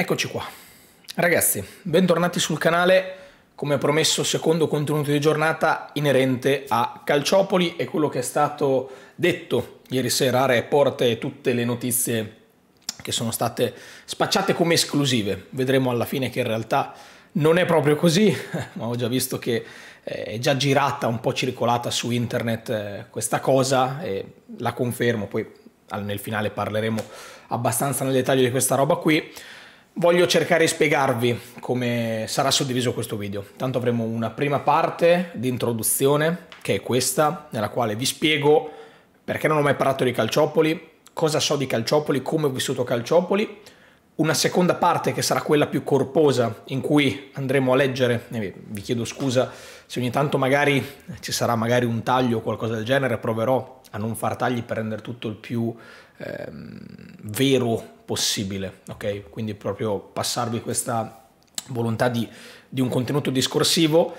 Eccoci qua. Ragazzi, bentornati sul canale. Come promesso, secondo contenuto di giornata inerente a Calciopoli e quello che è stato detto ieri sera a Report e tutte le notizie che sono state spacciate come esclusive. Vedremo alla fine che in realtà non è proprio così, ma ho già visto che eh, è già girata, un po' circolata su internet eh, questa cosa e la confermo, poi nel finale parleremo abbastanza nel dettaglio di questa roba qui Voglio cercare di spiegarvi come sarà suddiviso questo video. Tanto avremo una prima parte di introduzione, che è questa, nella quale vi spiego perché non ho mai parlato di Calciopoli, cosa so di Calciopoli, come ho vissuto Calciopoli. Una seconda parte che sarà quella più corposa, in cui andremo a leggere, vi chiedo scusa se ogni tanto magari ci sarà magari un taglio o qualcosa del genere, proverò a non far tagli per rendere tutto il più ehm, vero possibile, ok? Quindi proprio passarvi questa volontà di, di un contenuto discorsivo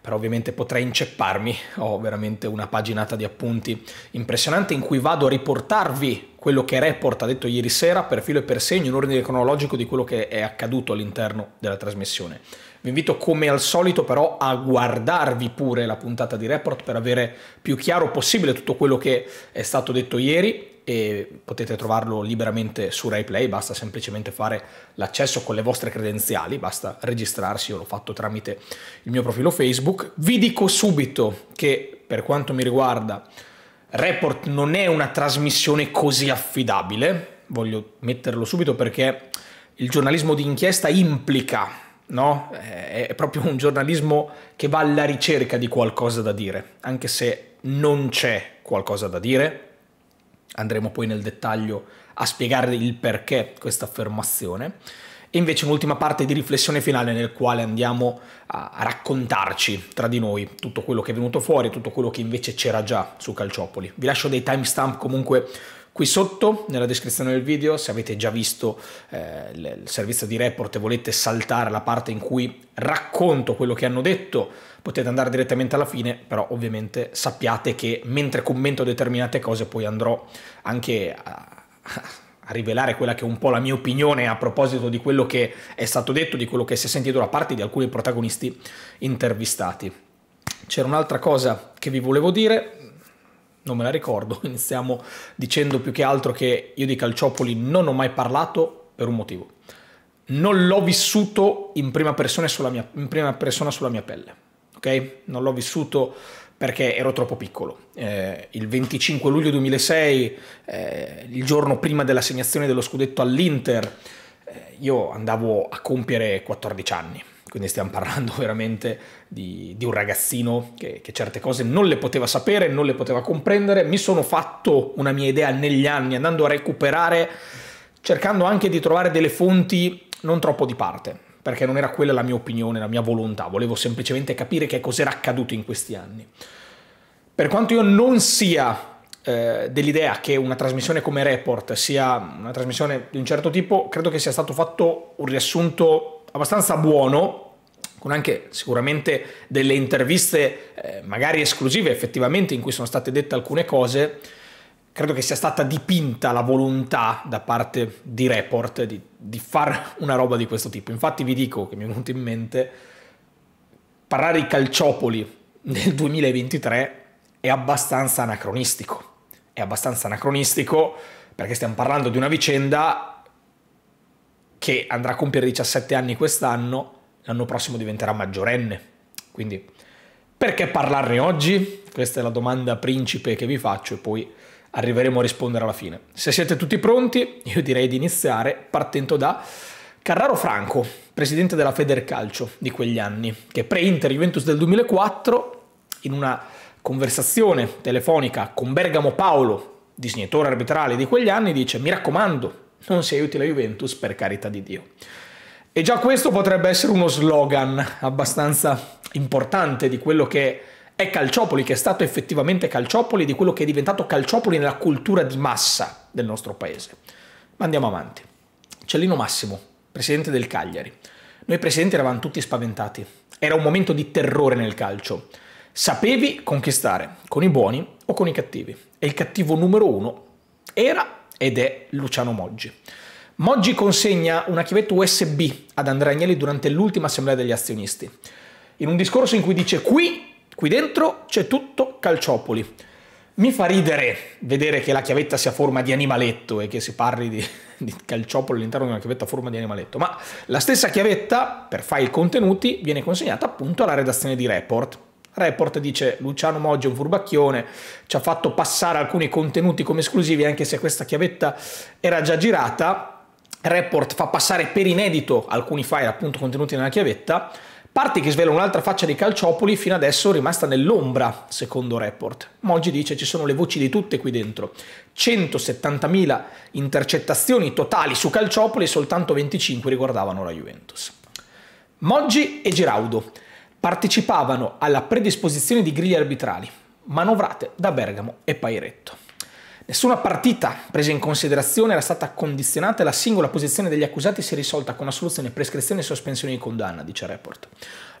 però ovviamente potrei incepparmi, ho veramente una paginata di appunti impressionante in cui vado a riportarvi quello che Report ha detto ieri sera per filo e per segno in ordine cronologico di quello che è accaduto all'interno della trasmissione. Vi invito come al solito però a guardarvi pure la puntata di Report per avere più chiaro possibile tutto quello che è stato detto ieri e potete trovarlo liberamente su RaiPlay, basta semplicemente fare l'accesso con le vostre credenziali, basta registrarsi, io l'ho fatto tramite il mio profilo Facebook. Vi dico subito che per quanto mi riguarda Report non è una trasmissione così affidabile, voglio metterlo subito perché il giornalismo di inchiesta implica no? È proprio un giornalismo che va alla ricerca di qualcosa da dire, anche se non c'è qualcosa da dire, Andremo poi nel dettaglio a spiegare il perché questa affermazione. E invece un'ultima parte di riflessione finale nel quale andiamo a raccontarci tra di noi tutto quello che è venuto fuori, tutto quello che invece c'era già su Calciopoli. Vi lascio dei timestamp comunque qui sotto nella descrizione del video se avete già visto eh, il servizio di report e volete saltare la parte in cui racconto quello che hanno detto potete andare direttamente alla fine, però ovviamente sappiate che mentre commento determinate cose poi andrò anche a, a rivelare quella che è un po' la mia opinione a proposito di quello che è stato detto, di quello che si è sentito da parte di alcuni protagonisti intervistati. C'era un'altra cosa che vi volevo dire, non me la ricordo, iniziamo dicendo più che altro che io di Calciopoli non ho mai parlato per un motivo. Non l'ho vissuto in prima, sulla mia, in prima persona sulla mia pelle ok? Non l'ho vissuto perché ero troppo piccolo. Eh, il 25 luglio 2006, eh, il giorno prima dell'assegnazione dello scudetto all'Inter, eh, io andavo a compiere 14 anni, quindi stiamo parlando veramente di, di un ragazzino che, che, certe cose non le poteva sapere, non le poteva comprendere. Mi sono fatto una mia idea negli anni, andando a recuperare, cercando anche di trovare delle fonti non troppo di parte perché non era quella la mia opinione, la mia volontà, volevo semplicemente capire che cos'era accaduto in questi anni. Per quanto io non sia eh, dell'idea che una trasmissione come Report sia una trasmissione di un certo tipo, credo che sia stato fatto un riassunto abbastanza buono, con anche sicuramente delle interviste eh, magari esclusive effettivamente in cui sono state dette alcune cose, credo che sia stata dipinta la volontà da parte di Report di, di fare una roba di questo tipo. Infatti vi dico che mi è venuto in mente parlare di calciopoli nel 2023 è abbastanza anacronistico. È abbastanza anacronistico perché stiamo parlando di una vicenda che andrà a compiere 17 anni quest'anno, l'anno prossimo diventerà maggiorenne. Quindi perché parlarne oggi? Questa è la domanda principe che vi faccio e poi arriveremo a rispondere alla fine. Se siete tutti pronti, io direi di iniziare partendo da Carraro Franco, presidente della Federcalcio di quegli anni, che pre-Inter Juventus del 2004, in una conversazione telefonica con Bergamo Paolo, disegnatore arbitrale di quegli anni, dice mi raccomando, non si aiuti la Juventus per carità di Dio. E già questo potrebbe essere uno slogan abbastanza importante di quello che è Calciopoli, che è stato effettivamente Calciopoli, di quello che è diventato Calciopoli nella cultura di massa del nostro paese. Ma andiamo avanti. Cellino Massimo, presidente del Cagliari. Noi presidenti eravamo tutti spaventati. Era un momento di terrore nel calcio. Sapevi conquistare con i buoni o con i cattivi. E il cattivo numero uno era ed è Luciano Moggi. Moggi consegna una chiavetta USB ad Andrea Agnelli durante l'ultima assemblea degli azionisti. In un discorso in cui dice qui Qui dentro c'è tutto calciopoli. Mi fa ridere vedere che la chiavetta sia a forma di animaletto e che si parli di, di calciopoli all'interno di una chiavetta a forma di animaletto, ma la stessa chiavetta per file contenuti viene consegnata appunto alla redazione di report. Report dice Luciano Moggi è un furbacchione, ci ha fatto passare alcuni contenuti come esclusivi anche se questa chiavetta era già girata. Report fa passare per inedito alcuni file appunto contenuti nella chiavetta Parti che svela un'altra faccia di Calciopoli fino adesso rimasta nell'ombra, secondo report. Moggi dice ci sono le voci di tutte qui dentro. 170.000 intercettazioni totali su Calciopoli e soltanto 25 riguardavano la Juventus. Moggi e Giraudo partecipavano alla predisposizione di griglie arbitrali, manovrate da Bergamo e Pairetto. Nessuna partita presa in considerazione era stata condizionata e la singola posizione degli accusati si è risolta con assoluzione, prescrizione e sospensione di condanna, dice il report.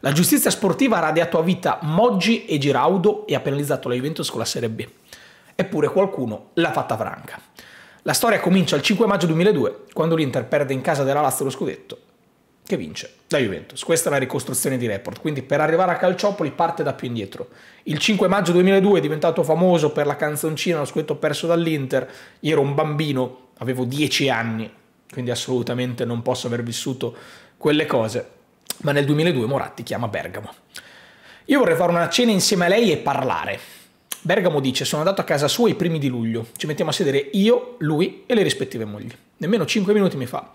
La giustizia sportiva ha radiato a vita Moggi e Giraudo e ha penalizzato la Juventus con la Serie B. Eppure qualcuno l'ha fatta franca. La storia comincia il 5 maggio 2002, quando l'Inter perde in casa della Lazio lo scudetto che vince la Juventus. Questa è la ricostruzione di report. Quindi per arrivare a Calciopoli parte da più indietro. Il 5 maggio 2002 è diventato famoso per la canzoncina, lo scudetto perso dall'Inter. Io ero un bambino, avevo 10 anni, quindi assolutamente non posso aver vissuto quelle cose. Ma nel 2002 Moratti chiama Bergamo. Io vorrei fare una cena insieme a lei e parlare. Bergamo dice: Sono andato a casa sua i primi di luglio. Ci mettiamo a sedere io, lui e le rispettive mogli. Nemmeno 5 minuti mi fa.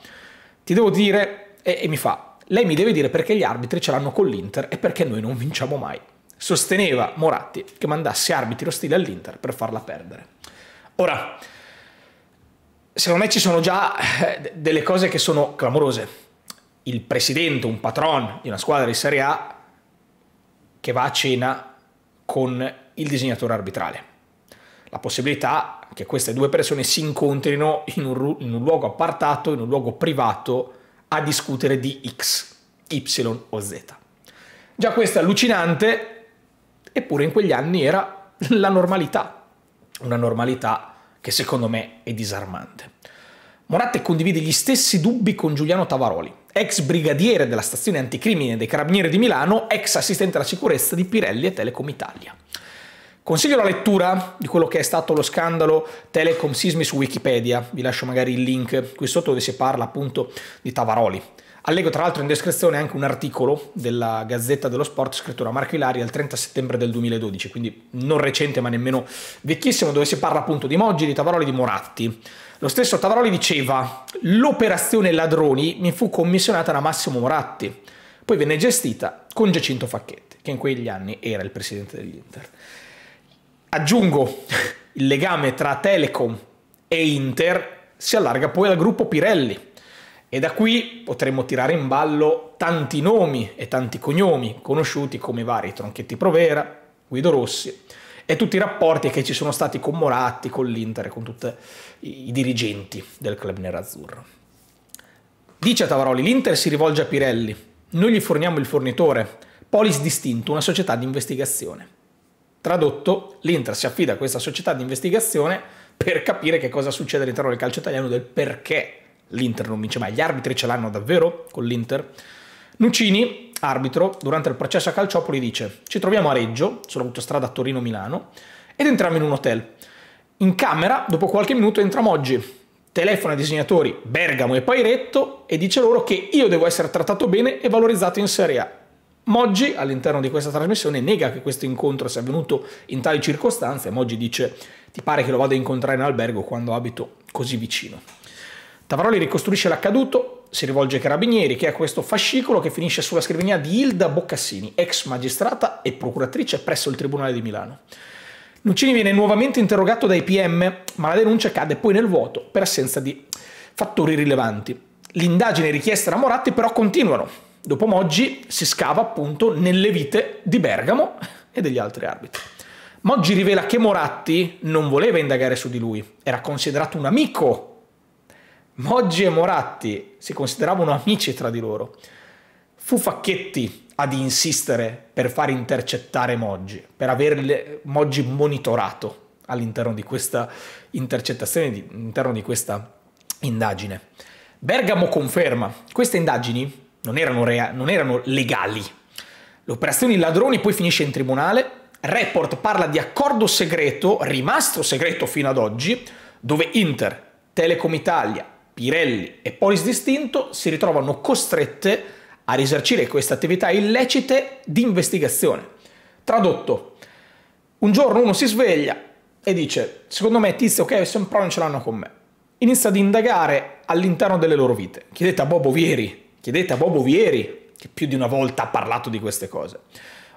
Ti devo dire e, e mi fa, lei mi deve dire perché gli arbitri ce l'hanno con l'Inter e perché noi non vinciamo mai. Sosteneva Moratti che mandasse arbitri ostili all'Inter per farla perdere. Ora, secondo me ci sono già eh, delle cose che sono clamorose. Il presidente, un patron di una squadra di Serie A che va a cena con il disegnatore arbitrale. La possibilità che queste due persone si incontrino in un, in un luogo appartato, in un luogo privato, a discutere di X, Y o Z. Già questo è allucinante, eppure in quegli anni era la normalità, una normalità che secondo me è disarmante. Moratte condivide gli stessi dubbi con Giuliano Tavaroli, ex brigadiere della stazione anticrimine dei Carabinieri di Milano, ex assistente alla sicurezza di Pirelli e Telecom Italia. Consiglio la lettura di quello che è stato lo scandalo Telecom Sismi su Wikipedia, vi lascio magari il link qui sotto dove si parla appunto di Tavaroli. Allego tra l'altro in descrizione anche un articolo della Gazzetta dello Sport scritto da Marco Ilari il 30 settembre del 2012, quindi non recente ma nemmeno vecchissimo, dove si parla appunto di Moggi, di Tavaroli, e di Moratti. Lo stesso Tavaroli diceva l'operazione ladroni mi fu commissionata da Massimo Moratti, poi venne gestita con Giacinto Facchetti, che in quegli anni era il presidente dell'Inter. Aggiungo, il legame tra Telecom e Inter si allarga poi al gruppo Pirelli e da qui potremmo tirare in ballo tanti nomi e tanti cognomi conosciuti come vari Tronchetti Provera, Guido Rossi e tutti i rapporti che ci sono stati con Moratti, con l'Inter e con tutti i dirigenti del club nerazzurro. Dice Tavaroli, l'Inter si rivolge a Pirelli, noi gli forniamo il fornitore, Polis Distinto, una società di investigazione. Tradotto, l'Inter si affida a questa società di investigazione per capire che cosa succede all'interno del calcio italiano, del perché l'Inter non vince mai. Gli arbitri ce l'hanno davvero con l'Inter? Nucini, arbitro, durante il processo a Calciopoli dice ci troviamo a Reggio, sull'autostrada Torino-Milano, ed entriamo in un hotel. In camera, dopo qualche minuto, entra Moggi, telefona ai disegnatori Bergamo e Pairetto e dice loro che io devo essere trattato bene e valorizzato in Serie A. Moggi all'interno di questa trasmissione nega che questo incontro sia avvenuto in tali circostanze. Moggi dice ti pare che lo vado a incontrare in albergo quando abito così vicino. Tavaroli ricostruisce l'accaduto, si rivolge ai carabinieri che ha questo fascicolo che finisce sulla scrivania di Hilda Boccassini, ex magistrata e procuratrice presso il Tribunale di Milano. Nuccini viene nuovamente interrogato dai PM, ma la denuncia cade poi nel vuoto per assenza di fattori rilevanti. L'indagine richiesta da Moratti però continuano Dopo Moggi si scava appunto nelle vite di Bergamo e degli altri arbitri. Moggi rivela che Moratti non voleva indagare su di lui, era considerato un amico. Moggi e Moratti si consideravano amici tra di loro. Fu Facchetti ad insistere per far intercettare Moggi, per aver Moggi monitorato all'interno di questa intercettazione, all'interno di questa indagine. Bergamo conferma, queste indagini non erano, rea- non erano legali. L'operazione Ladroni poi finisce in tribunale, Report parla di accordo segreto, rimasto segreto fino ad oggi, dove Inter, Telecom Italia, Pirelli e Polis Distinto si ritrovano costrette a risarcire queste attività illecite di investigazione. Tradotto, un giorno uno si sveglia e dice, secondo me tizio ok, okay, però non ce l'hanno con me. Inizia ad indagare all'interno delle loro vite. Chiedete a Bobo Vieri, Chiedete a Bobo Vieri, che più di una volta ha parlato di queste cose.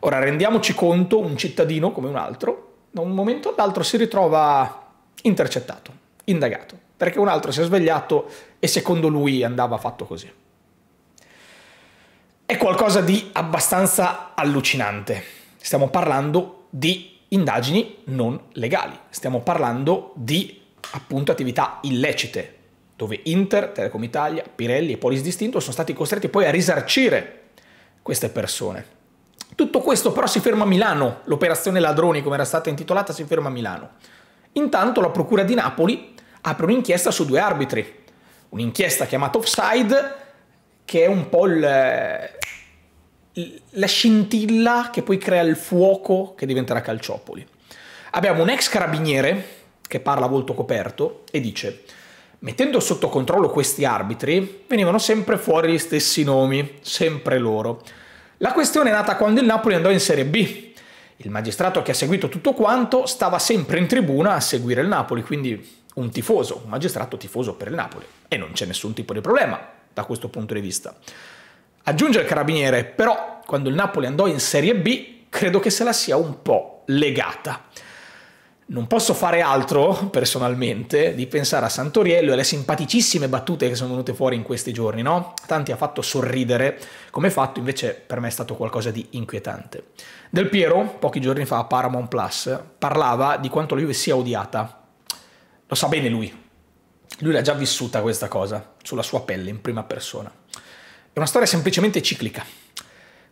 Ora rendiamoci conto, un cittadino come un altro, da un momento all'altro si ritrova intercettato, indagato, perché un altro si è svegliato e secondo lui andava fatto così. È qualcosa di abbastanza allucinante. Stiamo parlando di indagini non legali, stiamo parlando di appunto attività illecite, dove Inter, Telecom Italia, Pirelli e Polis Distinto sono stati costretti poi a risarcire queste persone. Tutto questo però si ferma a Milano, l'operazione ladroni come era stata intitolata si ferma a Milano. Intanto la Procura di Napoli apre un'inchiesta su due arbitri, un'inchiesta chiamata Offside che è un po' il, la scintilla che poi crea il fuoco che diventerà Calciopoli. Abbiamo un ex carabiniere che parla a volto coperto e dice Mettendo sotto controllo questi arbitri, venivano sempre fuori gli stessi nomi, sempre loro. La questione è nata quando il Napoli andò in Serie B. Il magistrato che ha seguito tutto quanto stava sempre in tribuna a seguire il Napoli, quindi un tifoso, un magistrato tifoso per il Napoli. E non c'è nessun tipo di problema da questo punto di vista. Aggiunge il carabiniere, però, quando il Napoli andò in Serie B, credo che se la sia un po' legata non posso fare altro, personalmente, di pensare a Santoriello e alle simpaticissime battute che sono venute fuori in questi giorni, no? Tanti ha fatto sorridere, come fatto invece per me è stato qualcosa di inquietante. Del Piero, pochi giorni fa a Paramount Plus, parlava di quanto la Juve sia odiata. Lo sa bene lui. Lui l'ha già vissuta questa cosa, sulla sua pelle, in prima persona. È una storia semplicemente ciclica.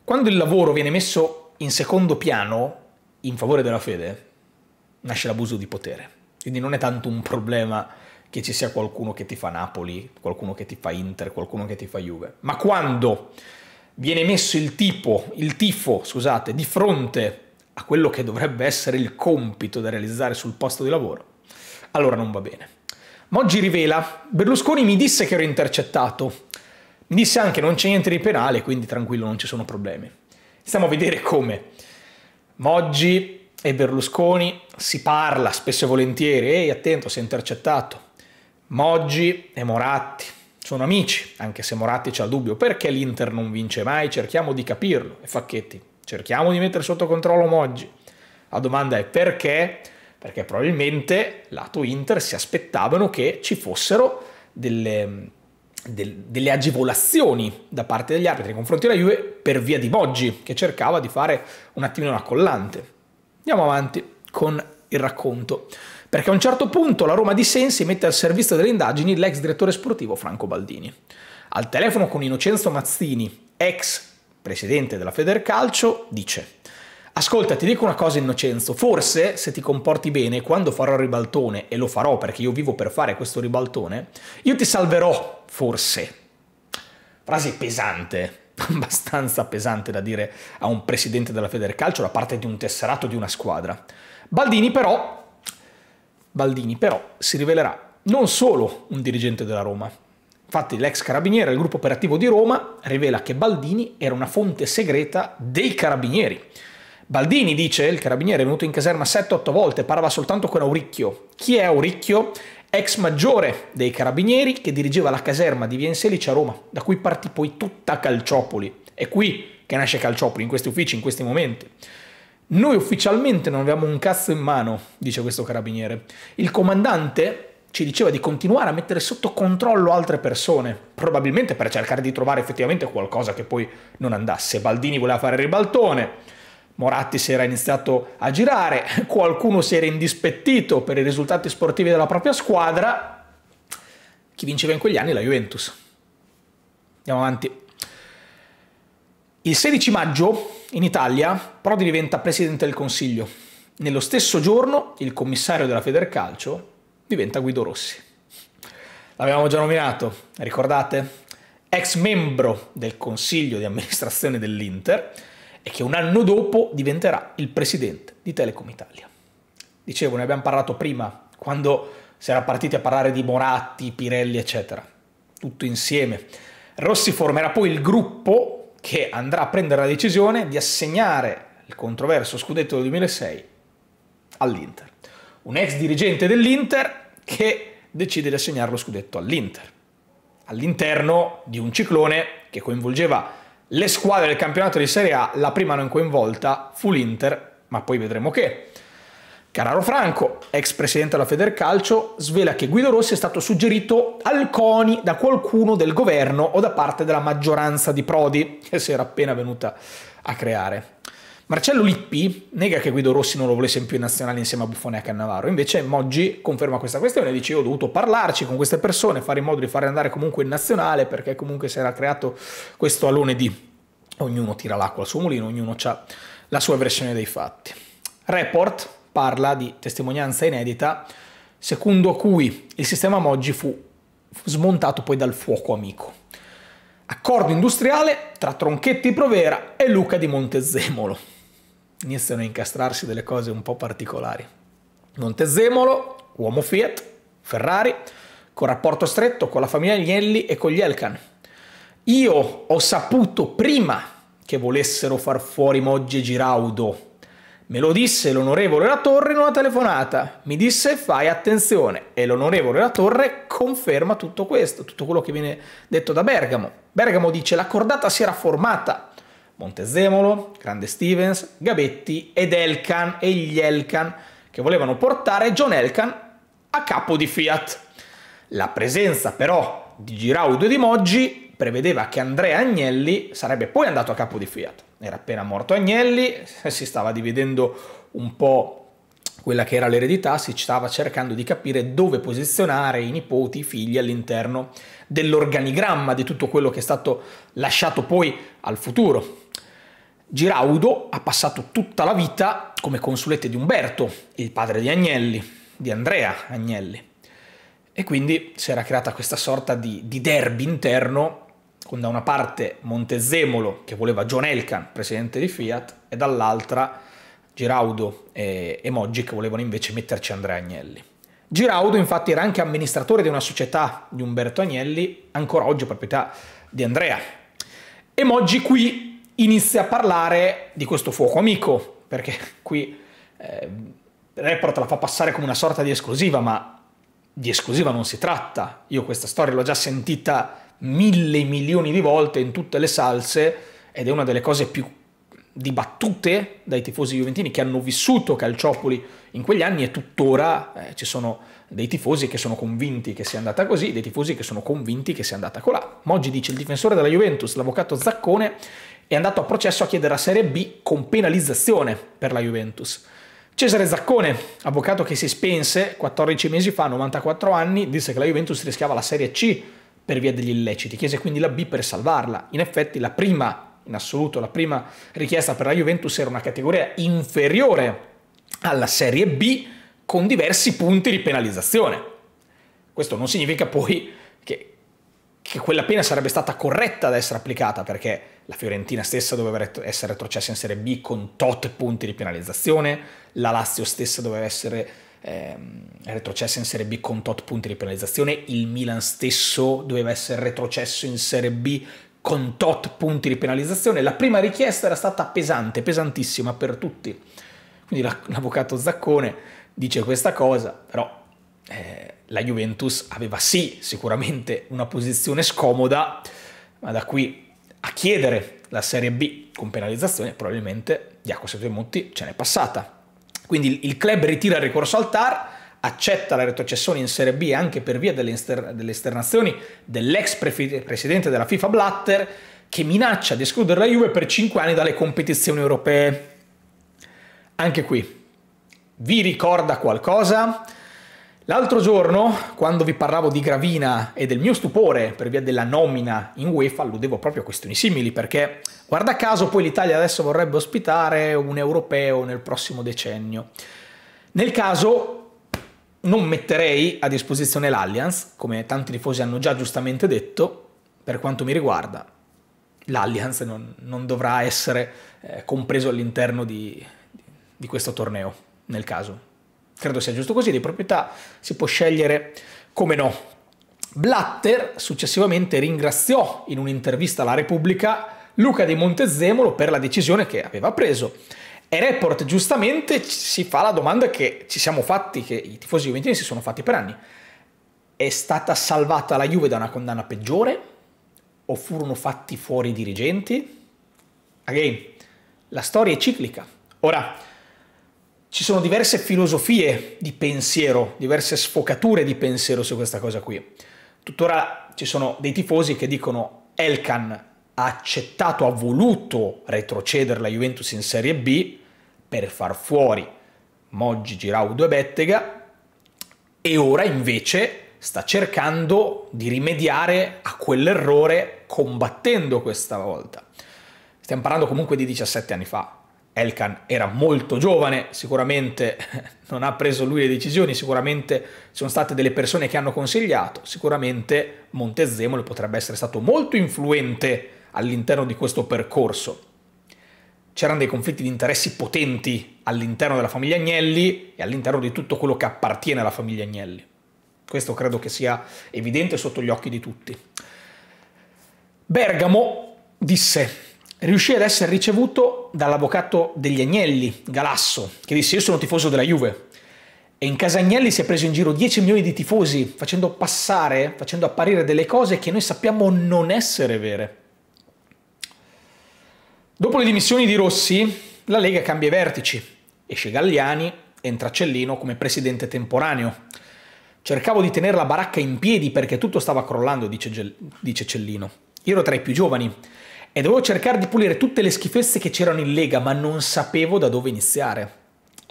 Quando il lavoro viene messo in secondo piano, in favore della fede, nasce l'abuso di potere. Quindi non è tanto un problema che ci sia qualcuno che ti fa Napoli, qualcuno che ti fa Inter, qualcuno che ti fa Juve, ma quando viene messo il, tipo, il tifo, scusate, di fronte a quello che dovrebbe essere il compito da realizzare sul posto di lavoro, allora non va bene. Ma oggi rivela, Berlusconi mi disse che ero intercettato, mi disse anche non c'è niente di penale, quindi tranquillo, non ci sono problemi. Stiamo a vedere come. Ma oggi e Berlusconi si parla spesso e volentieri, ehi attento, si è intercettato. Moggi e Moratti sono amici, anche se Moratti c'ha il dubbio, perché l'Inter non vince mai? Cerchiamo di capirlo. E Facchetti, cerchiamo di mettere sotto controllo Moggi. La domanda è perché? Perché probabilmente lato Inter si aspettavano che ci fossero delle, del, delle agevolazioni da parte degli arbitri nei confronti della Juve per via di Moggi, che cercava di fare un attimino una collante. Andiamo avanti con il racconto. Perché a un certo punto la Roma di Sensi mette al servizio delle indagini l'ex direttore sportivo Franco Baldini. Al telefono con Innocenzo Mazzini, ex presidente della Federcalcio, dice Ascolta, ti dico una cosa Innocenzo, forse se ti comporti bene, quando farò il ribaltone, e lo farò perché io vivo per fare questo ribaltone, io ti salverò, forse. Frase pesante, abbastanza pesante da dire a un presidente della Federcalcio da parte di un tesserato di una squadra. Baldini però, Baldini però si rivelerà non solo un dirigente della Roma. Infatti l'ex carabiniere del gruppo operativo di Roma rivela che Baldini era una fonte segreta dei carabinieri. Baldini dice, il carabiniere è venuto in caserma 7-8 volte, parlava soltanto con Auricchio. Chi è Auricchio? ex maggiore dei carabinieri che dirigeva la caserma di Vienselice a Roma, da cui partì poi tutta Calciopoli. È qui che nasce Calciopoli, in questi uffici, in questi momenti. Noi ufficialmente non avevamo un cazzo in mano, dice questo carabiniere. Il comandante ci diceva di continuare a mettere sotto controllo altre persone, probabilmente per cercare di trovare effettivamente qualcosa che poi non andasse. Baldini voleva fare ribaltone, Moratti si era iniziato a girare, qualcuno si era indispettito per i risultati sportivi della propria squadra. Chi vinceva in quegli anni? La Juventus. Andiamo avanti. Il 16 maggio in Italia Prodi diventa presidente del Consiglio. Nello stesso giorno il commissario della Federcalcio diventa Guido Rossi. L'avevamo già nominato, ricordate? Ex membro del Consiglio di amministrazione dell'Inter e che un anno dopo diventerà il presidente di Telecom Italia. Dicevo, ne abbiamo parlato prima, quando si era partiti a parlare di Moratti, Pirelli, eccetera, tutto insieme. Rossi formerà poi il gruppo che andrà a prendere la decisione di assegnare il controverso scudetto del 2006 all'Inter. Un ex dirigente dell'Inter che decide di assegnare lo scudetto all'Inter, all'interno di un ciclone che coinvolgeva le squadre del campionato di Serie A, la prima non coinvolta fu l'Inter, ma poi vedremo che. Carraro Franco, ex presidente della Federcalcio, svela che Guido Rossi è stato suggerito al CONI da qualcuno del governo o da parte della maggioranza di Prodi, che si era appena venuta a creare. Marcello Lippi nega che Guido Rossi non lo volesse più in nazionale insieme a Buffone e a Cannavaro, invece Moggi conferma questa questione, e dice io ho dovuto parlarci con queste persone, fare in modo di farle andare comunque in nazionale perché comunque si era creato questo alone di ognuno tira l'acqua al suo mulino, ognuno ha la sua versione dei fatti. Report parla di testimonianza inedita secondo cui il sistema Moggi fu smontato poi dal fuoco amico. Accordo industriale tra Tronchetti Provera e Luca di Montezemolo iniziano a incastrarsi delle cose un po' particolari. Montezemolo, uomo Fiat, Ferrari, con rapporto stretto con la famiglia Agnelli e con gli Elkan. Io ho saputo prima che volessero far fuori Moggi e Giraudo. Me lo disse l'onorevole La Torre in una telefonata. Mi disse fai attenzione e l'onorevole La Torre conferma tutto questo, tutto quello che viene detto da Bergamo. Bergamo dice la cordata si era formata Montezemolo, Grande Stevens, Gabetti ed Elkan e gli Elkan che volevano portare John Elkan a capo di Fiat. La presenza però di Giraudo e di Moggi prevedeva che Andrea Agnelli sarebbe poi andato a capo di Fiat. Era appena morto Agnelli, si stava dividendo un po' quella che era l'eredità, si stava cercando di capire dove posizionare i nipoti, i figli all'interno dell'organigramma di tutto quello che è stato lasciato poi al futuro. Giraudo ha passato tutta la vita come consulente di Umberto, il padre di Agnelli, di Andrea Agnelli. E quindi si era creata questa sorta di, di derby interno con da una parte Montezemolo che voleva John Elkan, presidente di Fiat, e dall'altra Giraudo e, e Moggi che volevano invece metterci Andrea Agnelli. Giraudo infatti era anche amministratore di una società di Umberto Agnelli, ancora oggi proprietà di Andrea. E Moggi qui inizia a parlare di questo fuoco amico, perché qui eh, Report la fa passare come una sorta di esclusiva, ma di esclusiva non si tratta. Io questa storia l'ho già sentita mille milioni di volte in tutte le salse ed è una delle cose più di battute dai tifosi juventini che hanno vissuto Calciopoli in quegli anni e tuttora eh, ci sono dei tifosi che sono convinti che sia andata così, dei tifosi che sono convinti che sia andata colà. Moggi dice il difensore della Juventus, l'avvocato Zaccone, è andato a processo a chiedere a Serie B con penalizzazione per la Juventus. Cesare Zaccone, avvocato che si spense 14 mesi fa, 94 anni, disse che la Juventus rischiava la Serie C per via degli illeciti, chiese quindi la B per salvarla. In effetti la prima in assoluto la prima richiesta per la Juventus era una categoria inferiore alla Serie B con diversi punti di penalizzazione. Questo non significa poi che, che quella pena sarebbe stata corretta ad essere applicata perché la Fiorentina stessa doveva essere retrocessa in Serie B con tot punti di penalizzazione, la Lazio stessa doveva essere ehm, retrocessa in Serie B con tot punti di penalizzazione, il Milan stesso doveva essere retrocesso in Serie B con tot punti di penalizzazione. La prima richiesta era stata pesante, pesantissima per tutti. Quindi l'avvocato Zaccone dice questa cosa, però eh, la Juventus aveva sì sicuramente una posizione scomoda, ma da qui a chiedere la Serie B con penalizzazione probabilmente Diaco Monti ce n'è passata. Quindi il club ritira il ricorso al TAR, accetta la retrocessione in Serie B anche per via delle, ester- delle esternazioni dell'ex pre- presidente della FIFA Blatter, che minaccia di escludere la Juve per 5 anni dalle competizioni europee. Anche qui, vi ricorda qualcosa? L'altro giorno, quando vi parlavo di Gravina e del mio stupore per via della nomina in UEFA, alludevo proprio a questioni simili, perché guarda caso poi l'Italia adesso vorrebbe ospitare un europeo nel prossimo decennio. Nel caso non metterei a disposizione l'Alliance, come tanti tifosi hanno già giustamente detto, per quanto mi riguarda l'Alliance non, non, dovrà essere eh, compreso all'interno di, di questo torneo, nel caso. Credo sia giusto così, di proprietà si può scegliere come no. Blatter successivamente ringraziò in un'intervista alla Repubblica Luca di Montezemolo per la decisione che aveva preso e Report giustamente si fa la domanda che ci siamo fatti, che i tifosi juventini si sono fatti per anni. È stata salvata la Juve da una condanna peggiore? O furono fatti fuori i dirigenti? Again, la storia è ciclica. Ora, ci sono diverse filosofie di pensiero, diverse sfocature di pensiero su questa cosa qui. Tuttora ci sono dei tifosi che dicono Elkan ha accettato, ha voluto retrocedere la Juventus in Serie B per far fuori Moggi, Giraudo e Bettega e ora invece sta cercando di rimediare a quell'errore combattendo questa volta. Stiamo parlando comunque di 17 anni fa. Elkan era molto giovane, sicuramente non ha preso lui le decisioni, sicuramente ci sono state delle persone che hanno consigliato, sicuramente Montezemolo potrebbe essere stato molto influente all'interno di questo percorso c'erano dei conflitti di interessi potenti all'interno della famiglia Agnelli e all'interno di tutto quello che appartiene alla famiglia Agnelli. Questo credo che sia evidente sotto gli occhi di tutti. Bergamo disse, riuscì ad essere ricevuto dall'avvocato degli Agnelli, Galasso, che disse io sono tifoso della Juve. E in casa Agnelli si è preso in giro 10 milioni di tifosi, facendo passare, facendo apparire delle cose che noi sappiamo non essere vere. Dopo le dimissioni di Rossi, la Lega cambia i vertici. Esce Galliani, entra Cellino come presidente temporaneo. Cercavo di tenere la baracca in piedi perché tutto stava crollando, dice, Gel dice Cellino. Io ero tra i più giovani e dovevo cercare di pulire tutte le schifezze che c'erano in Lega, ma non sapevo da dove iniziare.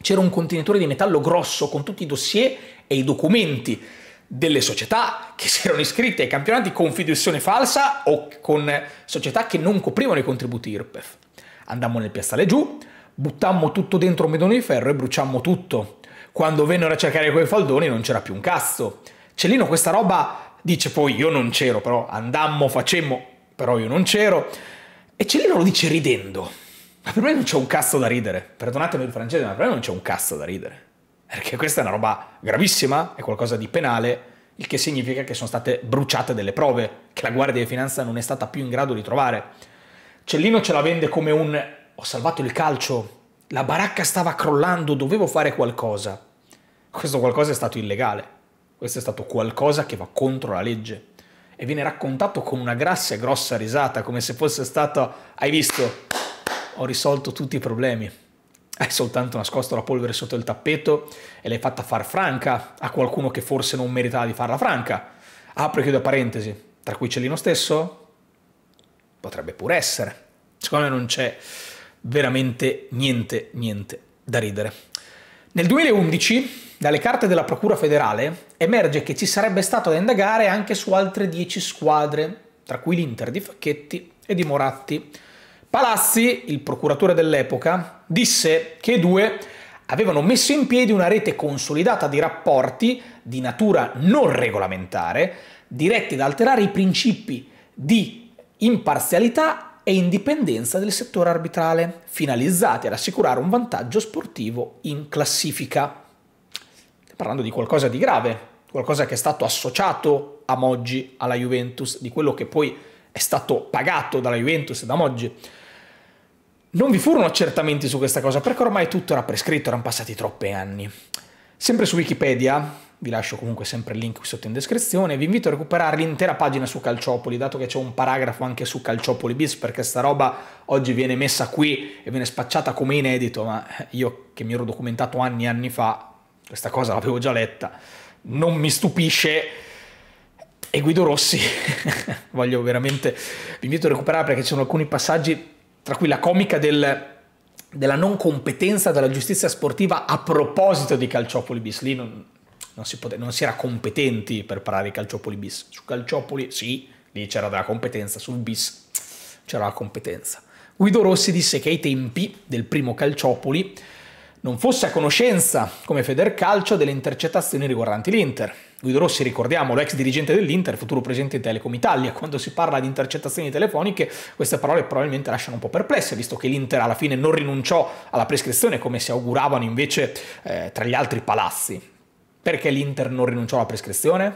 C'era un contenitore di metallo grosso con tutti i dossier e i documenti delle società che si erano iscritte ai campionati con fiduzione falsa o con società che non coprivano i contributi IRPEF. Andammo nel piazzale giù, buttammo tutto dentro un bidone di ferro e bruciammo tutto. Quando vennero a cercare quei faldoni non c'era più un cazzo. Celino questa roba dice poi io non c'ero, però andammo, facemmo, però io non c'ero. E Celino lo dice ridendo. Ma per me non c'è un cazzo da ridere. Perdonatemi il francese, ma per me non c'è un cazzo da ridere. Perché questa è una roba gravissima, è qualcosa di penale, il che significa che sono state bruciate delle prove che la Guardia di Finanza non è stata più in grado di trovare. Cellino ce la vende come un ho salvato il calcio, la baracca stava crollando, dovevo fare qualcosa. Questo qualcosa è stato illegale, questo è stato qualcosa che va contro la legge e viene raccontato con una grassa e grossa risata, come se fosse stato hai visto, ho risolto tutti i problemi. Hai soltanto nascosto la polvere sotto il tappeto e l'hai fatta far franca a qualcuno che forse non meritava di farla franca. Apro e chiudo parentesi, tra cui Cellino stesso, Potrebbe pure essere. Secondo me non c'è veramente niente, niente da ridere. Nel 2011 dalle carte della Procura federale emerge che ci sarebbe stato da indagare anche su altre 10 squadre, tra cui l'Inter di Facchetti e di Moratti. Palazzi, il procuratore dell'epoca, disse che i due avevano messo in piedi una rete consolidata di rapporti di natura non regolamentare, diretti ad alterare i principi di imparzialità e indipendenza del settore arbitrale, finalizzati ad assicurare un vantaggio sportivo in classifica. Stiamo Parlando di qualcosa di grave, qualcosa che è stato associato a Moggi alla Juventus, di quello che poi è stato pagato dalla Juventus e da Moggi. Non vi furono accertamenti su questa cosa perché ormai tutto era prescritto, erano passati troppi anni. Sempre su Wikipedia, vi lascio comunque sempre il link qui sotto in descrizione, vi invito a recuperare l'intera pagina su Calciopoli, dato che c'è un paragrafo anche su Calciopoli bis, perché sta roba oggi viene messa qui e viene spacciata come inedito, ma io che mi ero documentato anni e anni fa, questa cosa l'avevo già letta, non mi stupisce. E Guido Rossi, voglio veramente, vi invito a recuperare perché ci sono alcuni passaggi, tra cui la comica del della non competenza della giustizia sportiva a proposito di Calciopoli bis. Lì non, non, si pote, non, si era competenti per parlare di Calciopoli bis. Su Calciopoli sì, lì c'era della competenza, sul bis c'era la competenza. Guido Rossi disse che ai tempi del primo Calciopoli non fosse a conoscenza, come Federcalcio, delle intercettazioni riguardanti l'Inter. Guido Rossi, ricordiamo, l'ex dirigente dell'Inter, futuro presidente di Telecom Italia, quando si parla di intercettazioni telefoniche, queste parole probabilmente lasciano un po' perplesse, visto che l'Inter alla fine non rinunciò alla prescrizione come si auguravano invece eh, tra gli altri palazzi. Perché l'Inter non rinunciò alla prescrizione?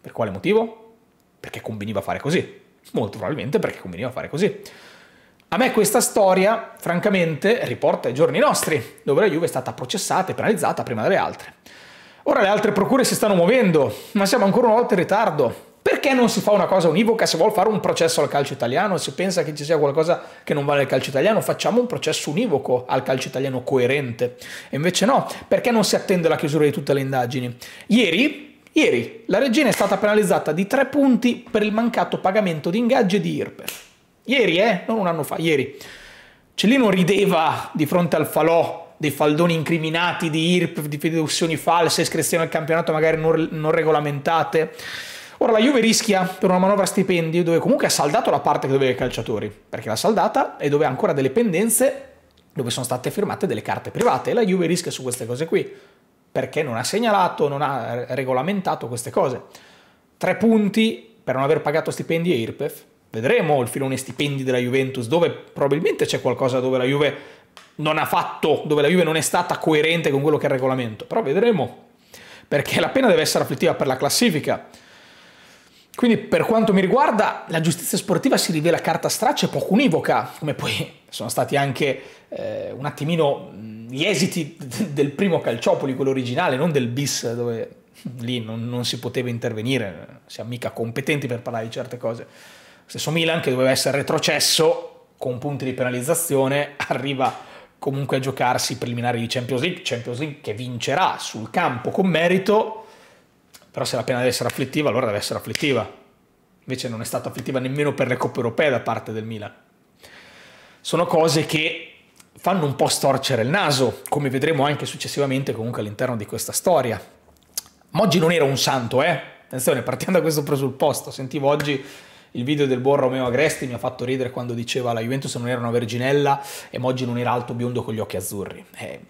Per quale motivo? Perché conveniva fare così. Molto probabilmente perché conveniva fare così. A me questa storia, francamente, riporta ai giorni nostri, dove la Juve è stata processata e penalizzata prima delle altre. Ora le altre procure si stanno muovendo, ma siamo ancora una volta in ritardo. Perché non si fa una cosa univoca se vuol fare un processo al calcio italiano? Se pensa che ci sia qualcosa che non vale al calcio italiano, facciamo un processo univoco al calcio italiano coerente. E invece no, perché non si attende la chiusura di tutte le indagini? Ieri, ieri la regina è stata penalizzata di tre punti per il mancato pagamento di ingaggi e di IRPEF. Ieri, eh? Non un anno fa, ieri. Cellino rideva di fronte al falò dei faldoni incriminati di IRP, di deduzioni false, iscrizioni al campionato magari non, non regolamentate. Ora la Juve rischia per una manovra stipendio dove comunque ha saldato la parte che doveva i calciatori, perché l'ha saldata e dove ha ancora delle pendenze dove sono state firmate delle carte private e la Juve rischia su queste cose qui, perché non ha segnalato, non ha regolamentato queste cose. Tre punti per non aver pagato stipendi e IRPEF. Vedremo il filone stipendi della Juventus, dove probabilmente c'è qualcosa dove la Juve non ha fatto, dove la Juve non è stata coerente con quello che è il regolamento. Però vedremo, perché la pena deve essere afflittiva per la classifica. Quindi per quanto mi riguarda la giustizia sportiva si rivela carta straccia e poco univoca, come poi sono stati anche eh, un attimino gli esiti del primo calciopoli, quello originale, non del bis, dove lì non, non si poteva intervenire, siamo mica competenti per parlare di certe cose. Stesso Milan che doveva essere retrocesso con punti di penalizzazione arriva comunque a giocarsi preliminari di Champions League, Champions League che vincerà sul campo con merito, però se la pena deve essere afflittiva allora deve essere afflittiva, invece non è stata afflittiva nemmeno per le coppe europee da parte del Milan. Sono cose che fanno un po' storcere il naso, come vedremo anche successivamente comunque all'interno di questa storia. Ma oggi non era un santo, eh? Attenzione, partiamo da questo presupposto, sentivo oggi il video del buon Romeo Agresti mi ha fatto ridere quando diceva la Juventus non era una verginella e Moggi non era alto biondo con gli occhi azzurri. Eh,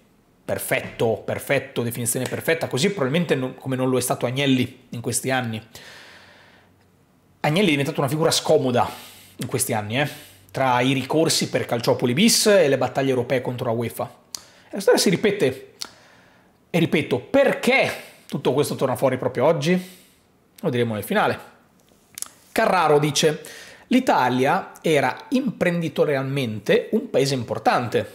perfetto, perfetto, definizione perfetta, così probabilmente non, come non lo è stato Agnelli in questi anni. Agnelli è diventato una figura scomoda in questi anni, eh? tra i ricorsi per Calciopoli bis e le battaglie europee contro la UEFA. La storia si ripete, e ripeto, perché tutto questo torna fuori proprio oggi? Lo diremo nel finale. Carraro dice L'Italia era imprenditorialmente un paese importante.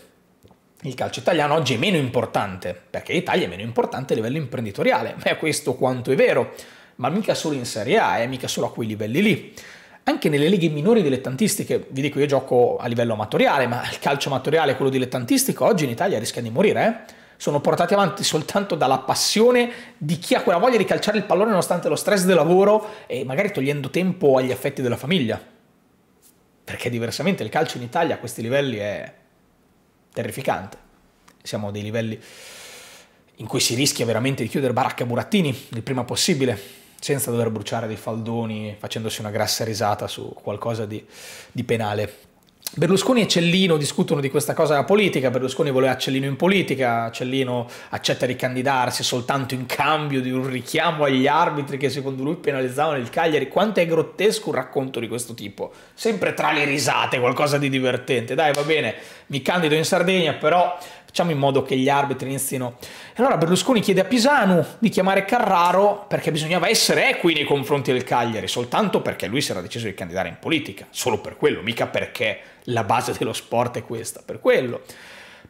Il calcio italiano oggi è meno importante, perché l'Italia è meno importante a livello imprenditoriale, ma è questo quanto è vero, ma mica solo in Serie A, eh, mica solo a quei livelli lì. Anche nelle leghe minori dilettantistiche, vi dico io gioco a livello amatoriale, ma il calcio amatoriale quello dilettantistico oggi in Italia rischia di morire, eh? sono portati avanti soltanto dalla passione di chi ha quella voglia di calciare il pallone nonostante lo stress del lavoro e magari togliendo tempo agli affetti della famiglia. Perché diversamente il calcio in Italia a questi livelli è terrificante. Siamo a dei livelli in cui si rischia veramente di chiudere baracca e burattini il prima possibile, senza dover bruciare dei faldoni facendosi una grassa risata su qualcosa di, di penale. Berlusconi e Cellino discutono di questa cosa della politica, Berlusconi voleva Cellino in politica, Cellino accetta di candidarsi soltanto in cambio di un richiamo agli arbitri che secondo lui penalizzavano il Cagliari. Quanto è grottesco un racconto di questo tipo? Sempre tra le risate, qualcosa di divertente. Dai, va bene, mi candido in Sardegna, però facciamo in modo che gli arbitri inizino. E allora Berlusconi chiede a Pisanu di chiamare Carraro perché bisognava essere equi nei confronti del Cagliari, soltanto perché lui si era deciso di candidare in politica, solo per quello, mica perché la base dello sport è questa, per quello.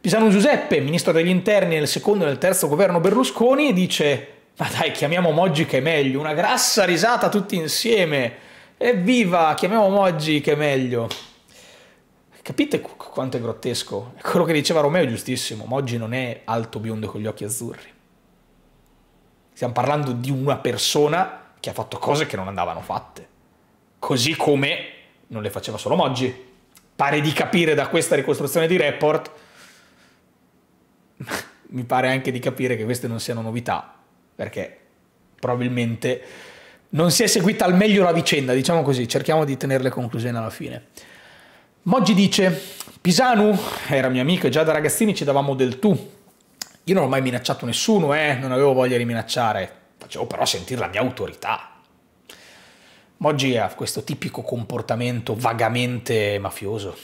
Pisano Giuseppe, ministro degli interni nel secondo e nel terzo governo Berlusconi, dice ma dai chiamiamo Moggi che è meglio, una grassa risata tutti insieme, evviva chiamiamo Moggi che è meglio. Capite quanto è grottesco? Quello che diceva Romeo è giustissimo, Moggi non è alto biondo con gli occhi azzurri. Stiamo parlando di una persona che ha fatto cose che non andavano fatte, così come non le faceva solo Moggi, pare di capire da questa ricostruzione di report, mi pare anche di capire che queste non siano novità, perché probabilmente non si è seguita al meglio la vicenda, diciamo così, cerchiamo di tenere le conclusioni alla fine. Moggi dice, Pisanu era mio amico e già da ragazzini ci davamo del tu. Io non ho mai minacciato nessuno, eh, non avevo voglia di minacciare, facevo però sentire la mia autorità, Moggi ha questo tipico comportamento vagamente mafioso